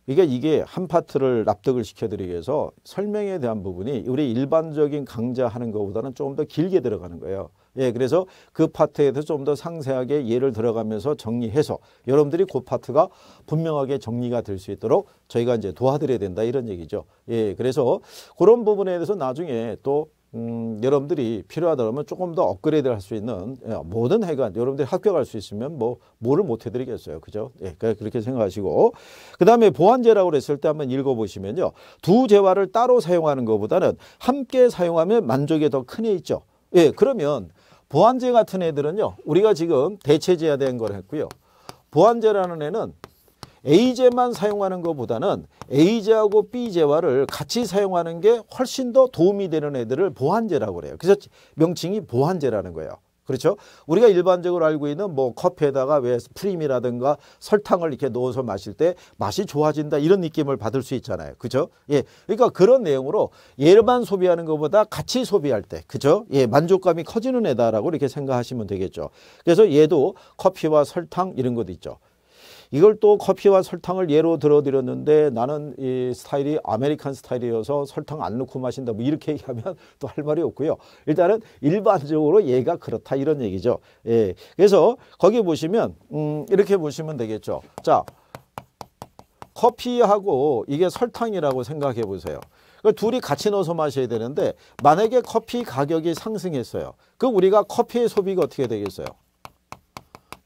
그러니까 이게 한 파트를 납득을 시켜드리기 위해서 설명에 대한 부분이 우리 일반적인 강좌 하는 것보다는 조금 더 길게 들어가는 거예요. 예, 그래서 그 파트에 대해서 좀 더 상세하게 예를 들어가면서 정리해서 여러분들이 그 파트가 분명하게 정리가 될 수 있도록 저희가 이제 도와드려야 된다 이런 얘기죠. 예, 그래서 그런 부분에 대해서 나중에 또 음, 여러분들이 필요하다 면 조금 더 업그레이드 를할 수 있는 예, 모든 해관 여러분들이 합격할 수 있으면 뭐 뭐를 못 해드리겠어요 그죠 예 그, 그렇게 생각하시고 그 다음에 보완제라고 그랬을 때 한번 읽어보시면요 두 재화를 따로 사용하는 것보다는 함께 사용하면 만족이 더큰애 있죠 예 그러면 보완제 같은 애들은요 우리가 지금 대체제야 된 걸 했고요 보완제라는 애는 A제만 사용하는 것보다는 A제하고 B제와를 같이 사용하는 게 훨씬 더 도움이 되는 애들을 보완제라고 그래요. 그래서 명칭이 보완제라는 거예요. 그렇죠? 우리가 일반적으로 알고 있는 뭐 커피에다가 왜 프림이라든가 설탕을 이렇게 넣어서 마실 때 맛이 좋아진다 이런 느낌을 받을 수 있잖아요. 그죠? 예. 그러니까 그런 내용으로 얘만 소비하는 것보다 같이 소비할 때, 그죠? 예. 만족감이 커지는 애다라고 이렇게 생각하시면 되겠죠. 그래서 얘도 커피와 설탕 이런 것도 있죠. 이걸 또 커피와 설탕을 예로 들어드렸는데 나는 이 스타일이 아메리칸 스타일이어서 설탕 안 넣고 마신다 뭐 이렇게 얘기하면 또 할 말이 없고요. 일단은 일반적으로 얘가 그렇다 이런 얘기죠. 예. 그래서 거기 보시면 음 이렇게 보시면 되겠죠. 자 커피하고 이게 설탕이라고 생각해 보세요. 그 둘이 같이 넣어서 마셔야 되는데 만약에 커피 가격이 상승했어요. 그럼 우리가 커피의 소비가 어떻게 되겠어요?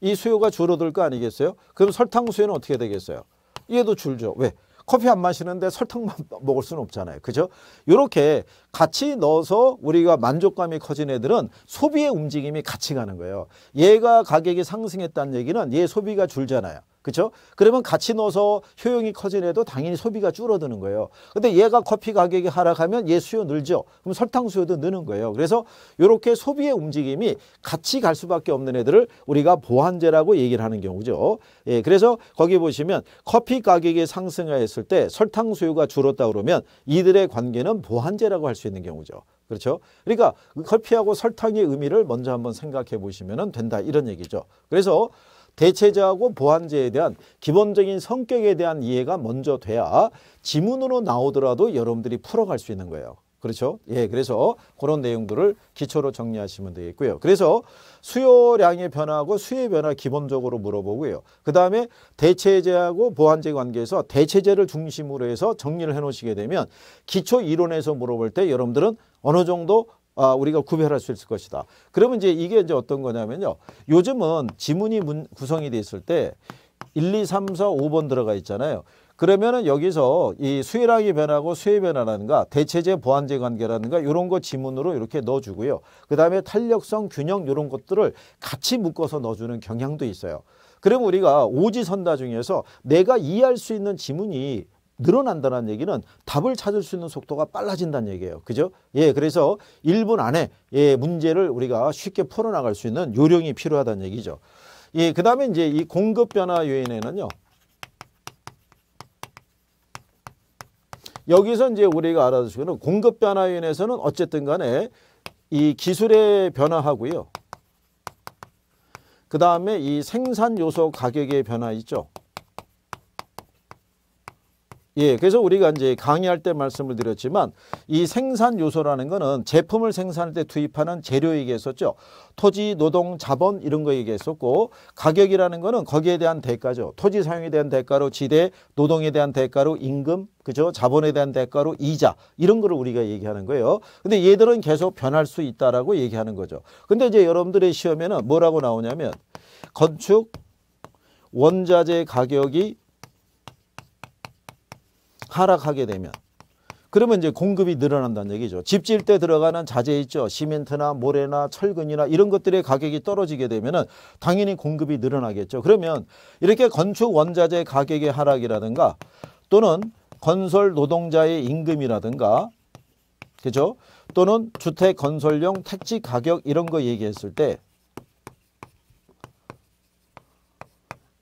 이 수요가 줄어들 거 아니겠어요? 그럼 설탕 수요는 어떻게 되겠어요? 얘도 줄죠. 왜? 커피 안 마시는데 설탕만 먹을 수는 없잖아요. 그죠? 이렇게 같이 넣어서 우리가 만족감이 커진 애들은 소비의 움직임이 같이 가는 거예요. 얘가 가격이 상승했다는 얘기는 얘 소비가 줄잖아요. 그렇죠? 그러면 같이 넣어서 효용이 커지네도 당연히 소비가 줄어드는 거예요. 근데 얘가 커피 가격이 하락하면 얘 수요 늘죠. 그럼 설탕 수요도 느는 거예요. 그래서 이렇게 소비의 움직임이 같이 갈 수밖에 없는 애들을 우리가 보완제라고 얘기를 하는 경우죠. 예, 그래서 거기 보시면 커피 가격이 상승하였을 때 설탕 수요가 줄었다 그러면 이들의 관계는 보완제라고 할 수 있는 경우죠. 그렇죠? 그러니까 그 커피하고 설탕의 의미를 먼저 한번 생각해 보시면 된다 이런 얘기죠. 그래서 대체제하고 보완제에 대한 기본적인 성격에 대한 이해가 먼저 돼야 지문으로 나오더라도 여러분들이 풀어갈 수 있는 거예요. 그렇죠? 예, 그래서 그런 내용들을 기초로 정리하시면 되겠고요. 그래서 수요량의 변화하고 수요의 변화 기본적으로 물어보고요. 그 다음에 대체제하고 보완제 관계에서 대체제를 중심으로 해서 정리를 해놓으시게 되면 기초 이론에서 물어볼 때 여러분들은 어느 정도 아, 우리가 구별할 수 있을 것이다. 그러면 이제 이게 이제 어떤 거냐면요. 요즘은 지문이 문, 구성이 돼 있을 때 1, 2, 3, 4, 5번 들어가 있잖아요. 그러면은 여기서 이 수혜량이 변하고 수혜 변화라든가 대체제 보완제 관계라든가 이런 거 지문으로 이렇게 넣어주고요. 그 다음에 탄력성 균형 이런 것들을 같이 묶어서 넣어주는 경향도 있어요. 그럼 우리가 오지선다 중에서 내가 이해할 수 있는 지문이 늘어난다는 얘기는 답을 찾을 수 있는 속도가 빨라진다는 얘기예요. 그죠? 예, 그래서 1분 안에 예, 문제를 우리가 쉽게 풀어나갈 수 있는 요령이 필요하다는 얘기죠. 예, 그 다음에 이제 이 공급 변화 요인에는요. 여기서 이제 우리가 알아두시고 공급 변화 요인에서는 어쨌든 간에 이 기술의 변화하고요. 그 다음에 이 생산 요소 가격의 변화 있죠. 예, 그래서 우리가 이제 강의할 때 말씀을 드렸지만 이 생산 요소라는 거는 제품을 생산할 때 투입하는 재료 얘기했었죠. 토지, 노동, 자본 이런 거 얘기했었고 가격이라는 거는 거기에 대한 대가죠. 토지 사용에 대한 대가로 지대, 노동에 대한 대가로 임금, 그죠? 자본에 대한 대가로 이자 이런 거를 우리가 얘기하는 거예요. 근데 얘들은 계속 변할 수 있다라고 얘기하는 거죠. 근데 이제 여러분들의 시험에는 뭐라고 나오냐면 건축 원자재 가격이 하락하게 되면 그러면 이제 공급이 늘어난다는 얘기죠. 집 지을 때 들어가는 자재 있죠. 시멘트나 모래나 철근이나 이런 것들의 가격이 떨어지게 되면은 당연히 공급이 늘어나겠죠. 그러면 이렇게 건축 원자재 가격의 하락이라든가 또는 건설 노동자의 임금이라든가 그죠? 또는 주택 건설용 택지 가격 이런 거 얘기했을 때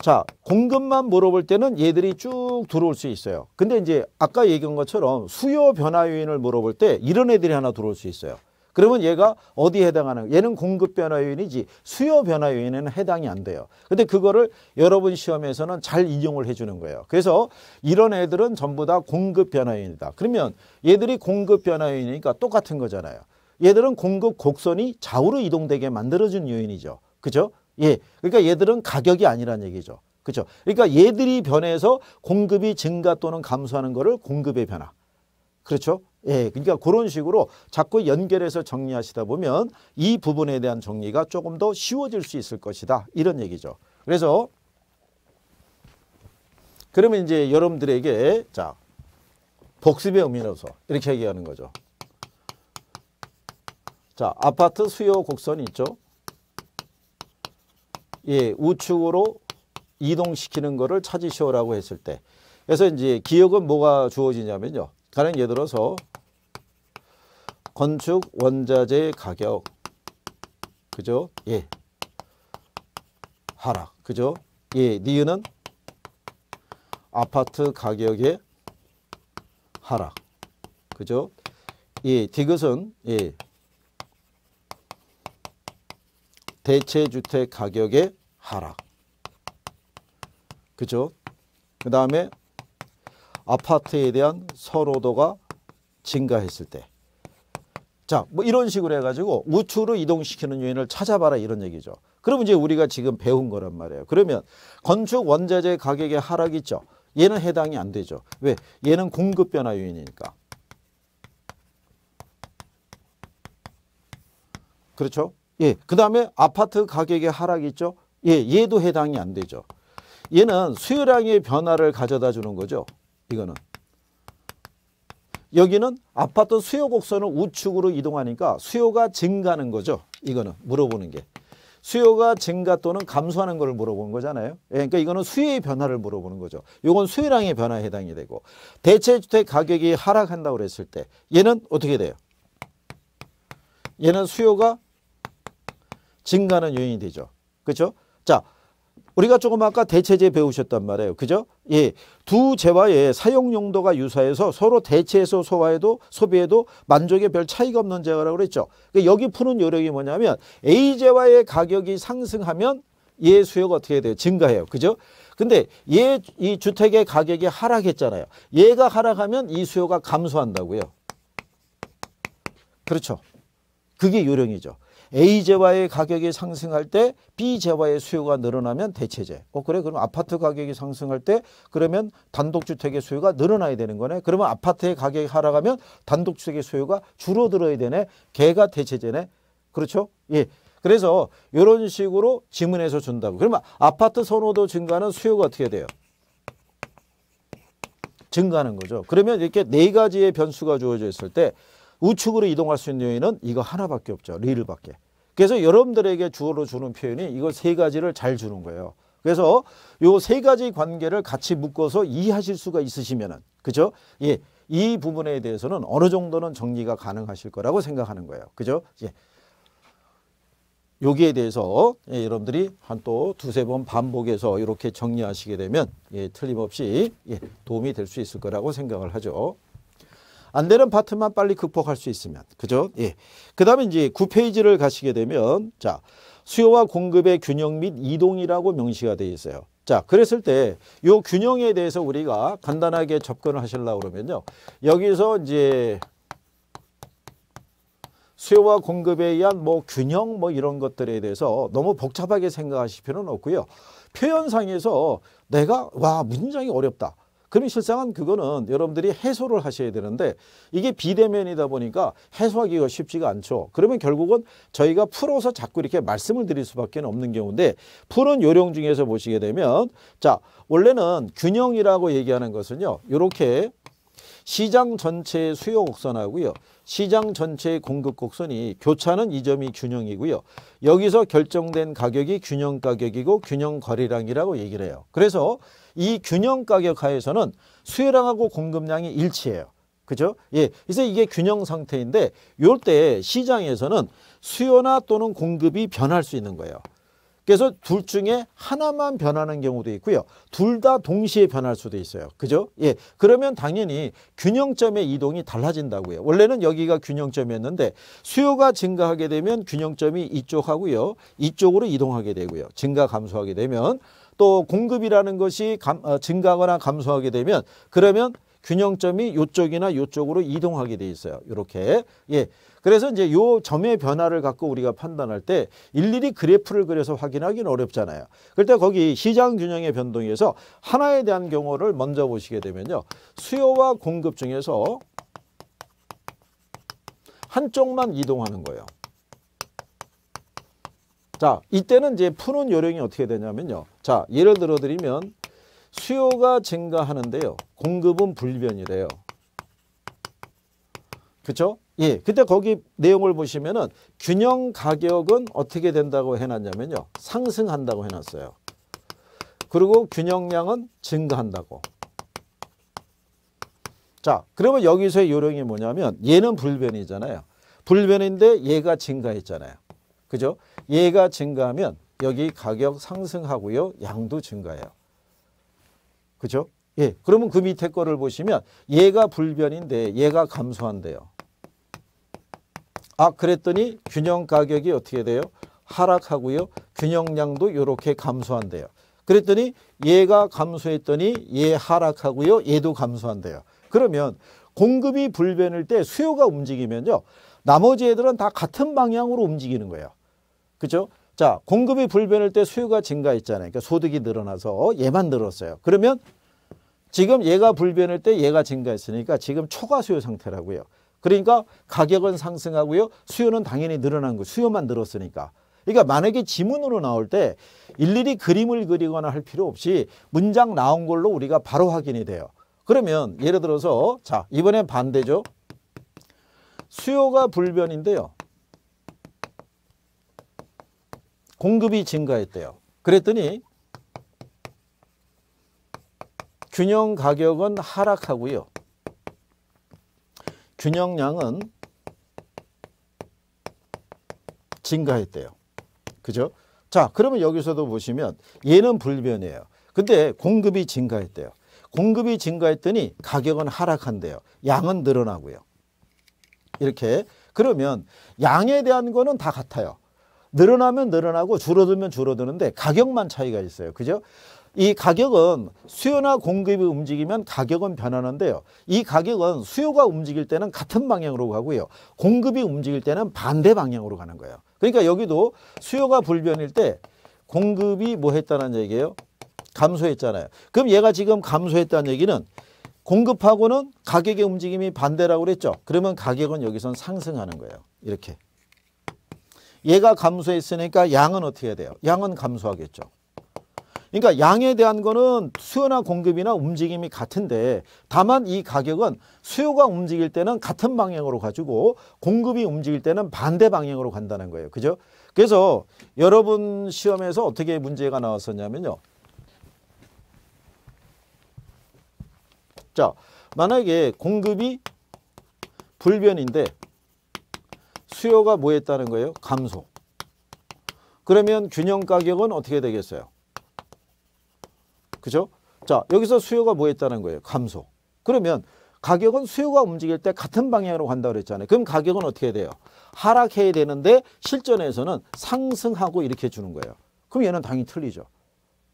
자 공급만 물어볼 때는 얘들이 쭉 들어올 수 있어요. 근데 이제 아까 얘기한 것처럼 수요 변화 요인을 물어볼 때 이런 애들이 하나 들어올 수 있어요. 그러면 얘가 어디에 해당하는 얘는 공급 변화 요인이지 수요 변화 요인에는 해당이 안 돼요. 근데 그거를 여러분 시험에서는 잘인용을 해주는 거예요. 그래서 이런 애들은 전부 다 공급 변화 요인이다. 그러면 얘들이 공급 변화 요인이니까 똑같은 거잖아요. 얘들은 공급 곡선이 좌우로 이동되게 만들어준 요인이죠. 그죠? 예. 그러니까 얘들은 가격이 아니라는 얘기죠. 그렇죠. 그러니까 얘들이 변해서 공급이 증가 또는 감소하는 거를 공급의 변화. 그렇죠. 예, 그러니까 그런 식으로 자꾸 연결해서 정리하시다 보면 이 부분에 대한 정리가 조금 더 쉬워질 수 있을 것이다. 이런 얘기죠. 그래서 그러면 이제 여러분들에게 자 복습의 의미로서 이렇게 얘기하는 거죠. 자 아파트 수요 곡선이 있죠. 예, 우측으로 이동시키는 거를 찾으시오라고 했을 때 그래서 이제 기억은 뭐가 주어지냐면요. 가령 예를 들어서 건축 원자재 가격 그죠? 예. 하락. 그죠? 예. 니은은 아파트 가격의 하락. 그죠? 예. 디귿은 예. 대체주택 가격의 하락. 그죠? 그 다음에 아파트에 대한 선호도가 증가했을 때. 자, 뭐 이런 식으로 해가지고 우측으로 이동시키는 요인을 찾아봐라 이런 얘기죠. 그럼 이제 우리가 지금 배운 거란 말이에요. 그러면 건축 원자재 가격의 하락 있죠. 얘는 해당이 안 되죠. 왜? 얘는 공급 변화 요인이니까. 그렇죠? 예, 그 다음에 아파트 가격의 하락 있죠. 예, 얘도 해당이 안 되죠. 얘는 수요량의 변화를 가져다 주는 거죠. 이거는. 여기는 아파트 수요 곡선을 우측으로 이동하니까 수요가 증가하는 거죠. 이거는 물어보는 게. 수요가 증가 또는 감소하는 것을 물어보는 거잖아요. 예, 그러니까 이거는 수요의 변화를 물어보는 거죠. 이건 수요량의 변화에 해당이 되고 대체주택 가격이 하락한다고 그랬을 때 얘는 어떻게 돼요? 얘는 수요가 증가하는 요인이 되죠. 그죠 자, 우리가 조금 아까 대체제 배우셨단 말이에요. 그죠? 예. 두 재화의 사용 용도가 유사해서 서로 대체해서 소화해도 소비해도 만족에 별 차이가 없는 재화라고 그랬죠. 그러니까 여기 푸는 요령이 뭐냐면 A 재화의 가격이 상승하면 얘 수요가 어떻게 돼요? 증가해요. 그죠? 근데 얘이 주택의 가격이 하락했잖아요. 얘가 하락하면 이 수요가 감소한다고요. 그렇죠. 그게 요령이죠. A재화의 가격이 상승할 때 B재화의 수요가 늘어나면 대체제어 그래 그럼 아파트 가격이 상승할 때 그러면 단독주택의 수요가 늘어나야 되는 거네. 그러면 아파트의 가격이 하락하면 단독주택의 수요가 줄어들어야 되네. 걔가 대체재네. 그렇죠? 예. 그래서 이런 식으로 지문해서 준다고. 그러면 아파트 선호도 증가는 수요가 어떻게 돼요? 증가하는 거죠. 그러면 이렇게 네 가지의 변수가 주어져 있을 때 우측으로 이동할 수 있는 요인은 이거 하나밖에 없죠. 릴밖에. 그래서 여러분들에게 주어로 주는 표현이 이거 세 가지를 잘 주는 거예요. 그래서 요 세 가지 관계를 같이 묶어서 이해하실 수가 있으시면은 그죠? 예. 이 부분에 대해서는 어느 정도는 정리가 가능하실 거라고 생각하는 거예요. 그죠? 예. 여기에 대해서 예, 여러분들이 한 또 두세 번 반복해서 이렇게 정리하시게 되면 예, 틀림없이 예, 도움이 될 수 있을 거라고 생각을 하죠. 안 되는 파트만 빨리 극복할 수 있으면. 그죠? 예. 그 다음에 이제 9페이지를 가시게 되면, 자, 수요와 공급의 균형 및 이동이라고 명시가 되어 있어요. 자, 그랬을 때 요 균형에 대해서 우리가 간단하게 접근을 하실라 그러면요. 여기서 이제 수요와 공급에 의한 뭐 균형 뭐 이런 것들에 대해서 너무 복잡하게 생각하실 필요는 없고요. 표현상에서 내가 와 문장이 어렵다. 그럼 실상은 그거는 여러분들이 해소를 하셔야 되는데 이게 비대면이다 보니까 해소하기가 쉽지가 않죠. 그러면 결국은 저희가 풀어서 자꾸 이렇게 말씀을 드릴 수밖에 없는 경우인데 푸른 요령 중에서 보시게 되면 자 원래는 균형이라고 얘기하는 것은요. 이렇게 시장 전체의 수요 곡선하고요. 시장 전체의 공급 곡선이 교차는 이 점이 균형이고요. 여기서 결정된 가격이 균형 가격이고 균형 거래량이라고 얘기를 해요. 그래서 이 균형 가격 하에서는 수요량하고 공급량이 일치해요. 그죠? 예. 그래서 이게 균형 상태인데 이럴 때 시장에서는 수요나 또는 공급이 변할 수 있는 거예요. 그래서 둘 중에 하나만 변하는 경우도 있고요. 둘 다 동시에 변할 수도 있어요. 그죠? 예. 그러면 당연히 균형점의 이동이 달라진다고요. 원래는 여기가 균형점이었는데 수요가 증가하게 되면 균형점이 이쪽하고요. 이쪽으로 이동하게 되고요. 증가 감소하게 되면 또 공급이라는 것이 감, 어, 증가하거나 감소하게 되면 그러면 균형점이 이쪽이나이쪽으로 이동하게 돼 있어요. 이렇게. 예. 그래서 이제 요 점의 변화를 갖고 우리가 판단할 때 일일이 그래프를 그려서 확인하기는 어렵잖아요. 그럴 때 거기 시장 균형의 변동에서 하나에 대한 경우를 먼저 보시게 되면요. 수요와 공급 중에서 한쪽만 이동하는 거예요. 자, 이때는 이제 푸는 요령이 어떻게 되냐면요. 자, 예를 들어 드리면 수요가 증가하는데요. 공급은 불변이래요. 그렇죠? 예. 그때 거기 내용을 보시면은 균형 가격은 어떻게 된다고 해 놨냐면요. 상승한다고 해 놨어요. 그리고 균형량은 증가한다고. 자, 그러면 여기서의 요령이 뭐냐면 얘는 불변이잖아요. 불변인데 얘가 증가했잖아요. 그죠? 얘가 증가하면 여기 가격 상승하고요. 양도 증가해요. 그죠? 예. 그러면 그 밑에 거를 보시면 얘가 불변인데 얘가 감소한대요. 아 그랬더니 균형 가격이 어떻게 돼요? 하락하고요. 균형량도 이렇게 감소한대요. 그랬더니 얘가 감소했더니 얘 하락하고요. 얘도 감소한대요. 그러면 공급이 불변일 때 수요가 움직이면요. 나머지 애들은 다 같은 방향으로 움직이는 거예요. 그죠? 자, 공급이 불변할 때 수요가 증가했잖아요. 그러니까 소득이 늘어나서 얘만 늘었어요. 그러면 지금 얘가 불변할 때 얘가 증가했으니까 지금 초과 수요 상태라고요. 그러니까 가격은 상승하고요. 수요는 당연히 늘어난 거예요 수요만 늘었으니까. 그러니까 만약에 지문으로 나올 때 일일이 그림을 그리거나 할 필요 없이 문장 나온 걸로 우리가 바로 확인이 돼요. 그러면 예를 들어서 자 이번엔 반대죠. 수요가 불변인데요. 공급이 증가했대요. 그랬더니 균형 가격은 하락하고요. 균형량은 증가했대요. 그죠? 자, 그러면 여기서도 보시면 얘는 불변이에요. 근데 공급이 증가했대요. 공급이 증가했더니 가격은 하락한대요. 양은 늘어나고요. 이렇게 그러면 양에 대한 거는 다 같아요. 늘어나면 늘어나고 줄어들면 줄어드는데 가격만 차이가 있어요. 그죠? 이 가격은 수요나 공급이 움직이면 가격은 변하는데요. 이 가격은 수요가 움직일 때는 같은 방향으로 가고요. 공급이 움직일 때는 반대 방향으로 가는 거예요. 그러니까 여기도 수요가 불변일 때 공급이 뭐 했다는 얘기예요? 감소했잖아요. 그럼 얘가 지금 감소했다는 얘기는 공급하고는 가격의 움직임이 반대라고 그랬죠. 그러면 가격은 여기선 상승하는 거예요. 이렇게. 얘가 감소했으니까 양은 어떻게 해야 돼요? 양은 감소하겠죠. 그러니까 양에 대한 거는 수요나 공급이나 움직임이 같은데 다만 이 가격은 수요가 움직일 때는 같은 방향으로 가지고 공급이 움직일 때는 반대 방향으로 간다는 거예요. 그죠? 그래서 여러분 시험에서 어떻게 문제가 나왔었냐면요. 자, 만약에 공급이 불변인데 수요가 뭐 했다는 거예요? 감소. 그러면 균형 가격은 어떻게 되겠어요? 그죠? 자, 여기서 수요가 뭐 했다는 거예요? 감소. 그러면 가격은 수요가 움직일 때 같은 방향으로 간다고 그랬잖아요. 그럼 가격은 어떻게 돼요? 하락해야 되는데 실전에서는 상승하고 이렇게 주는 거예요. 그럼 얘는 당연히 틀리죠.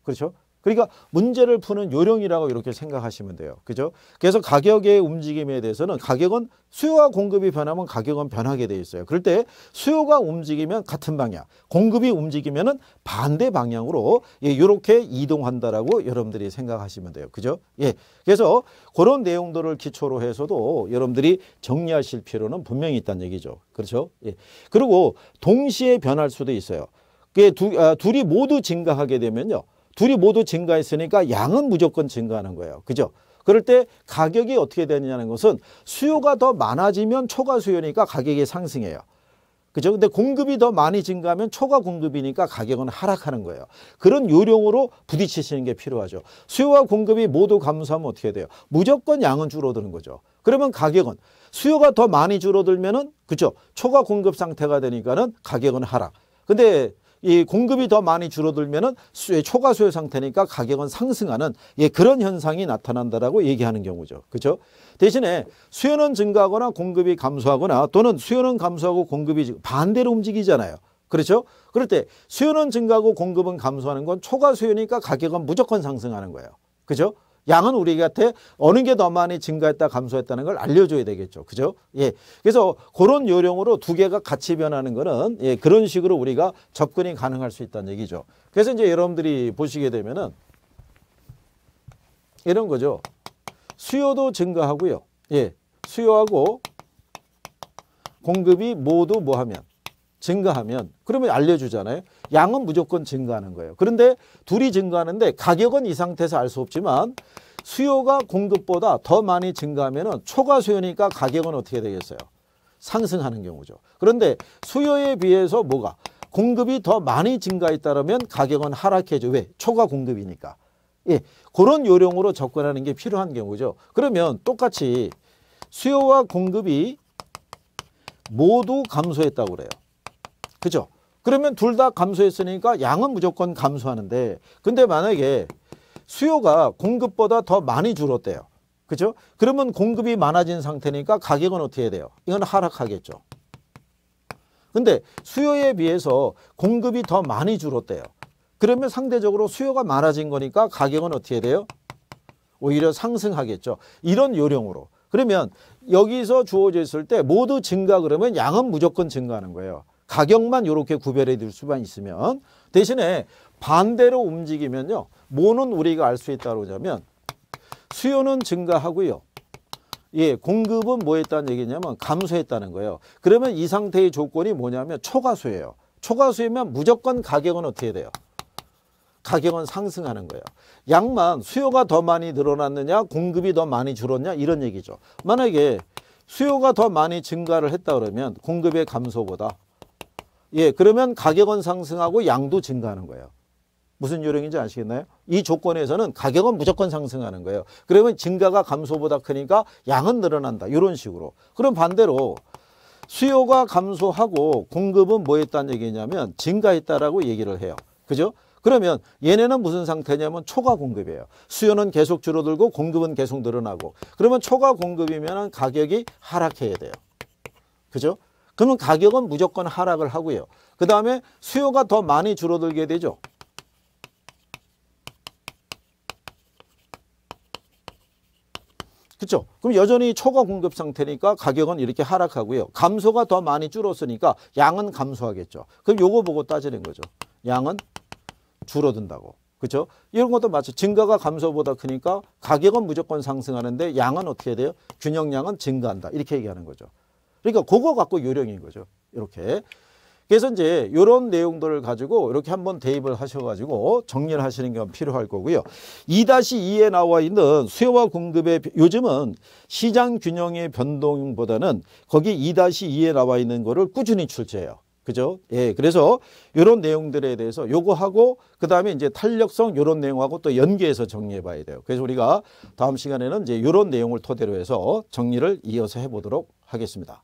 그렇죠? 그러니까 문제를 푸는 요령이라고 이렇게 생각하시면 돼요. 그죠? 그래서 가격의 움직임에 대해서는 가격은 수요와 공급이 변하면 가격은 변하게 돼 있어요. 그럴 때 수요가 움직이면 같은 방향, 공급이 움직이면 반대 방향으로 예, 이렇게 이동한다라고 여러분들이 생각하시면 돼요. 그죠? 예. 그래서 그런 내용들을 기초로 해서도 여러분들이 정리하실 필요는 분명히 있다는 얘기죠. 그렇죠? 예. 그리고 동시에 변할 수도 있어요. 그게 두, 아, 둘이 모두 증가하게 되면요. 둘이 모두 증가했으니까 양은 무조건 증가하는 거예요. 그죠? 그럴 때 가격이 어떻게 되느냐는 것은 수요가 더 많아지면 초과 수요니까 가격이 상승해요. 그죠? 근데 공급이 더 많이 증가하면 초과 공급이니까 가격은 하락하는 거예요. 그런 요령으로 부딪히시는 게 필요하죠. 수요와 공급이 모두 감소하면 어떻게 돼요? 무조건 양은 줄어드는 거죠. 그러면 가격은 수요가 더 많이 줄어들면은 그죠? 초과 공급 상태가 되니까는 가격은 하락. 근데 이 공급이 더 많이 줄어들면 수요, 초과 수요 상태니까 가격은 상승하는 예, 그런 현상이 나타난다라고 얘기하는 경우죠. 그렇죠? 대신에 수요는 증가하거나 공급이 감소하거나 또는 수요는 감소하고 공급이 반대로 움직이잖아요. 그렇죠? 그럴 때 수요는 증가하고 공급은 감소하는 건 초과 수요니까 가격은 무조건 상승하는 거예요. 그죠? 양은 우리한테 어느 게 더 많이 증가했다 감소했다는 걸 알려줘야 되겠죠. 그죠? 예. 그래서 그런 요령으로 두 개가 같이 변하는 거는 예, 그런 식으로 우리가 접근이 가능할 수 있다는 얘기죠. 그래서 이제 여러분들이 보시게 되면은 이런 거죠. 수요도 증가하고요. 예. 수요하고 공급이 모두 뭐 하면 증가하면 그러면 알려주잖아요. 양은 무조건 증가하는 거예요. 그런데 둘이 증가하는데 가격은 이 상태에서 알 수 없지만 수요가 공급보다 더 많이 증가하면 초과 수요니까 가격은 어떻게 되겠어요? 상승하는 경우죠. 그런데 수요에 비해서 뭐가? 공급이 더 많이 증가했다면 가격은 하락해져. 왜? 초과 공급이니까. 예, 그런 요령으로 접근하는 게 필요한 경우죠. 그러면 똑같이 수요와 공급이 모두 감소했다고 그래요. 그죠? 그러면 둘 다 감소했으니까 양은 무조건 감소하는데 근데 만약에 수요가 공급보다 더 많이 줄었대요. 그죠? 그러면 공급이 많아진 상태니까 가격은 어떻게 돼요? 이건 하락하겠죠. 근데 수요에 비해서 공급이 더 많이 줄었대요. 그러면 상대적으로 수요가 많아진 거니까 가격은 어떻게 돼요? 오히려 상승하겠죠. 이런 요령으로. 그러면 여기서 주어져 있을 때 모두 증가 그러면 양은 무조건 증가하는 거예요. 가격만 이렇게 구별해 둘 수만 있으면 대신에 반대로 움직이면요. 뭐는 우리가 알 수 있다고 그러자면 수요는 증가하고요. 예, 공급은 뭐 했다는 얘기냐면 감소했다는 거예요. 그러면 이 상태의 조건이 뭐냐면 초과수예요. 초과수이면 무조건 가격은 어떻게 돼요? 가격은 상승하는 거예요. 양만 수요가 더 많이 늘어났느냐 공급이 더 많이 줄었냐 이런 얘기죠. 만약에 수요가 더 많이 증가를 했다 그러면 공급의 감소보다 예, 그러면 가격은 상승하고 양도 증가하는 거예요. 무슨 요령인지 아시겠나요? 이 조건에서는 가격은 무조건 상승하는 거예요. 그러면 증가가 감소보다 크니까 양은 늘어난다. 이런 식으로. 그럼 반대로 수요가 감소하고 공급은 뭐 했다는 얘기냐면 증가했다라고 얘기를 해요. 그죠? 그러면 얘네는 무슨 상태냐면 초과 공급이에요. 수요는 계속 줄어들고 공급은 계속 늘어나고 그러면 초과 공급이면 가격이 하락해야 돼요. 그죠? 그러면 가격은 무조건 하락을 하고요. 그 다음에 수요가 더 많이 줄어들게 되죠. 그렇죠? 그럼 여전히 초과 공급 상태니까 가격은 이렇게 하락하고요. 감소가 더 많이 줄었으니까 양은 감소하겠죠. 그럼 요거 보고 따지는 거죠. 양은 줄어든다고. 그렇죠? 이런 것도 맞죠. 증가가 감소보다 크니까 가격은 무조건 상승하는데 양은 어떻게 돼요? 균형량은 증가한다. 이렇게 얘기하는 거죠. 그러니까 그거 갖고 요령인 거죠. 이렇게. 그래서 이제 이런 내용들을 가지고 이렇게 한번 대입을 하셔가지고 정리를 하시는 게 필요할 거고요. 2-2에 나와 있는 수요와 공급의 요즘은 시장 균형의 변동보다는 거기 2-2에 나와 있는 거를 꾸준히 출제해요. 그죠? 예. 그래서 이런 내용들에 대해서 요거하고 그다음에 이제 탄력성 요런 내용하고 또 연계해서 정리해 봐야 돼요. 그래서 우리가 다음 시간에는 이제 요런 내용을 토대로 해서 정리를 이어서 해 보도록 하겠습니다.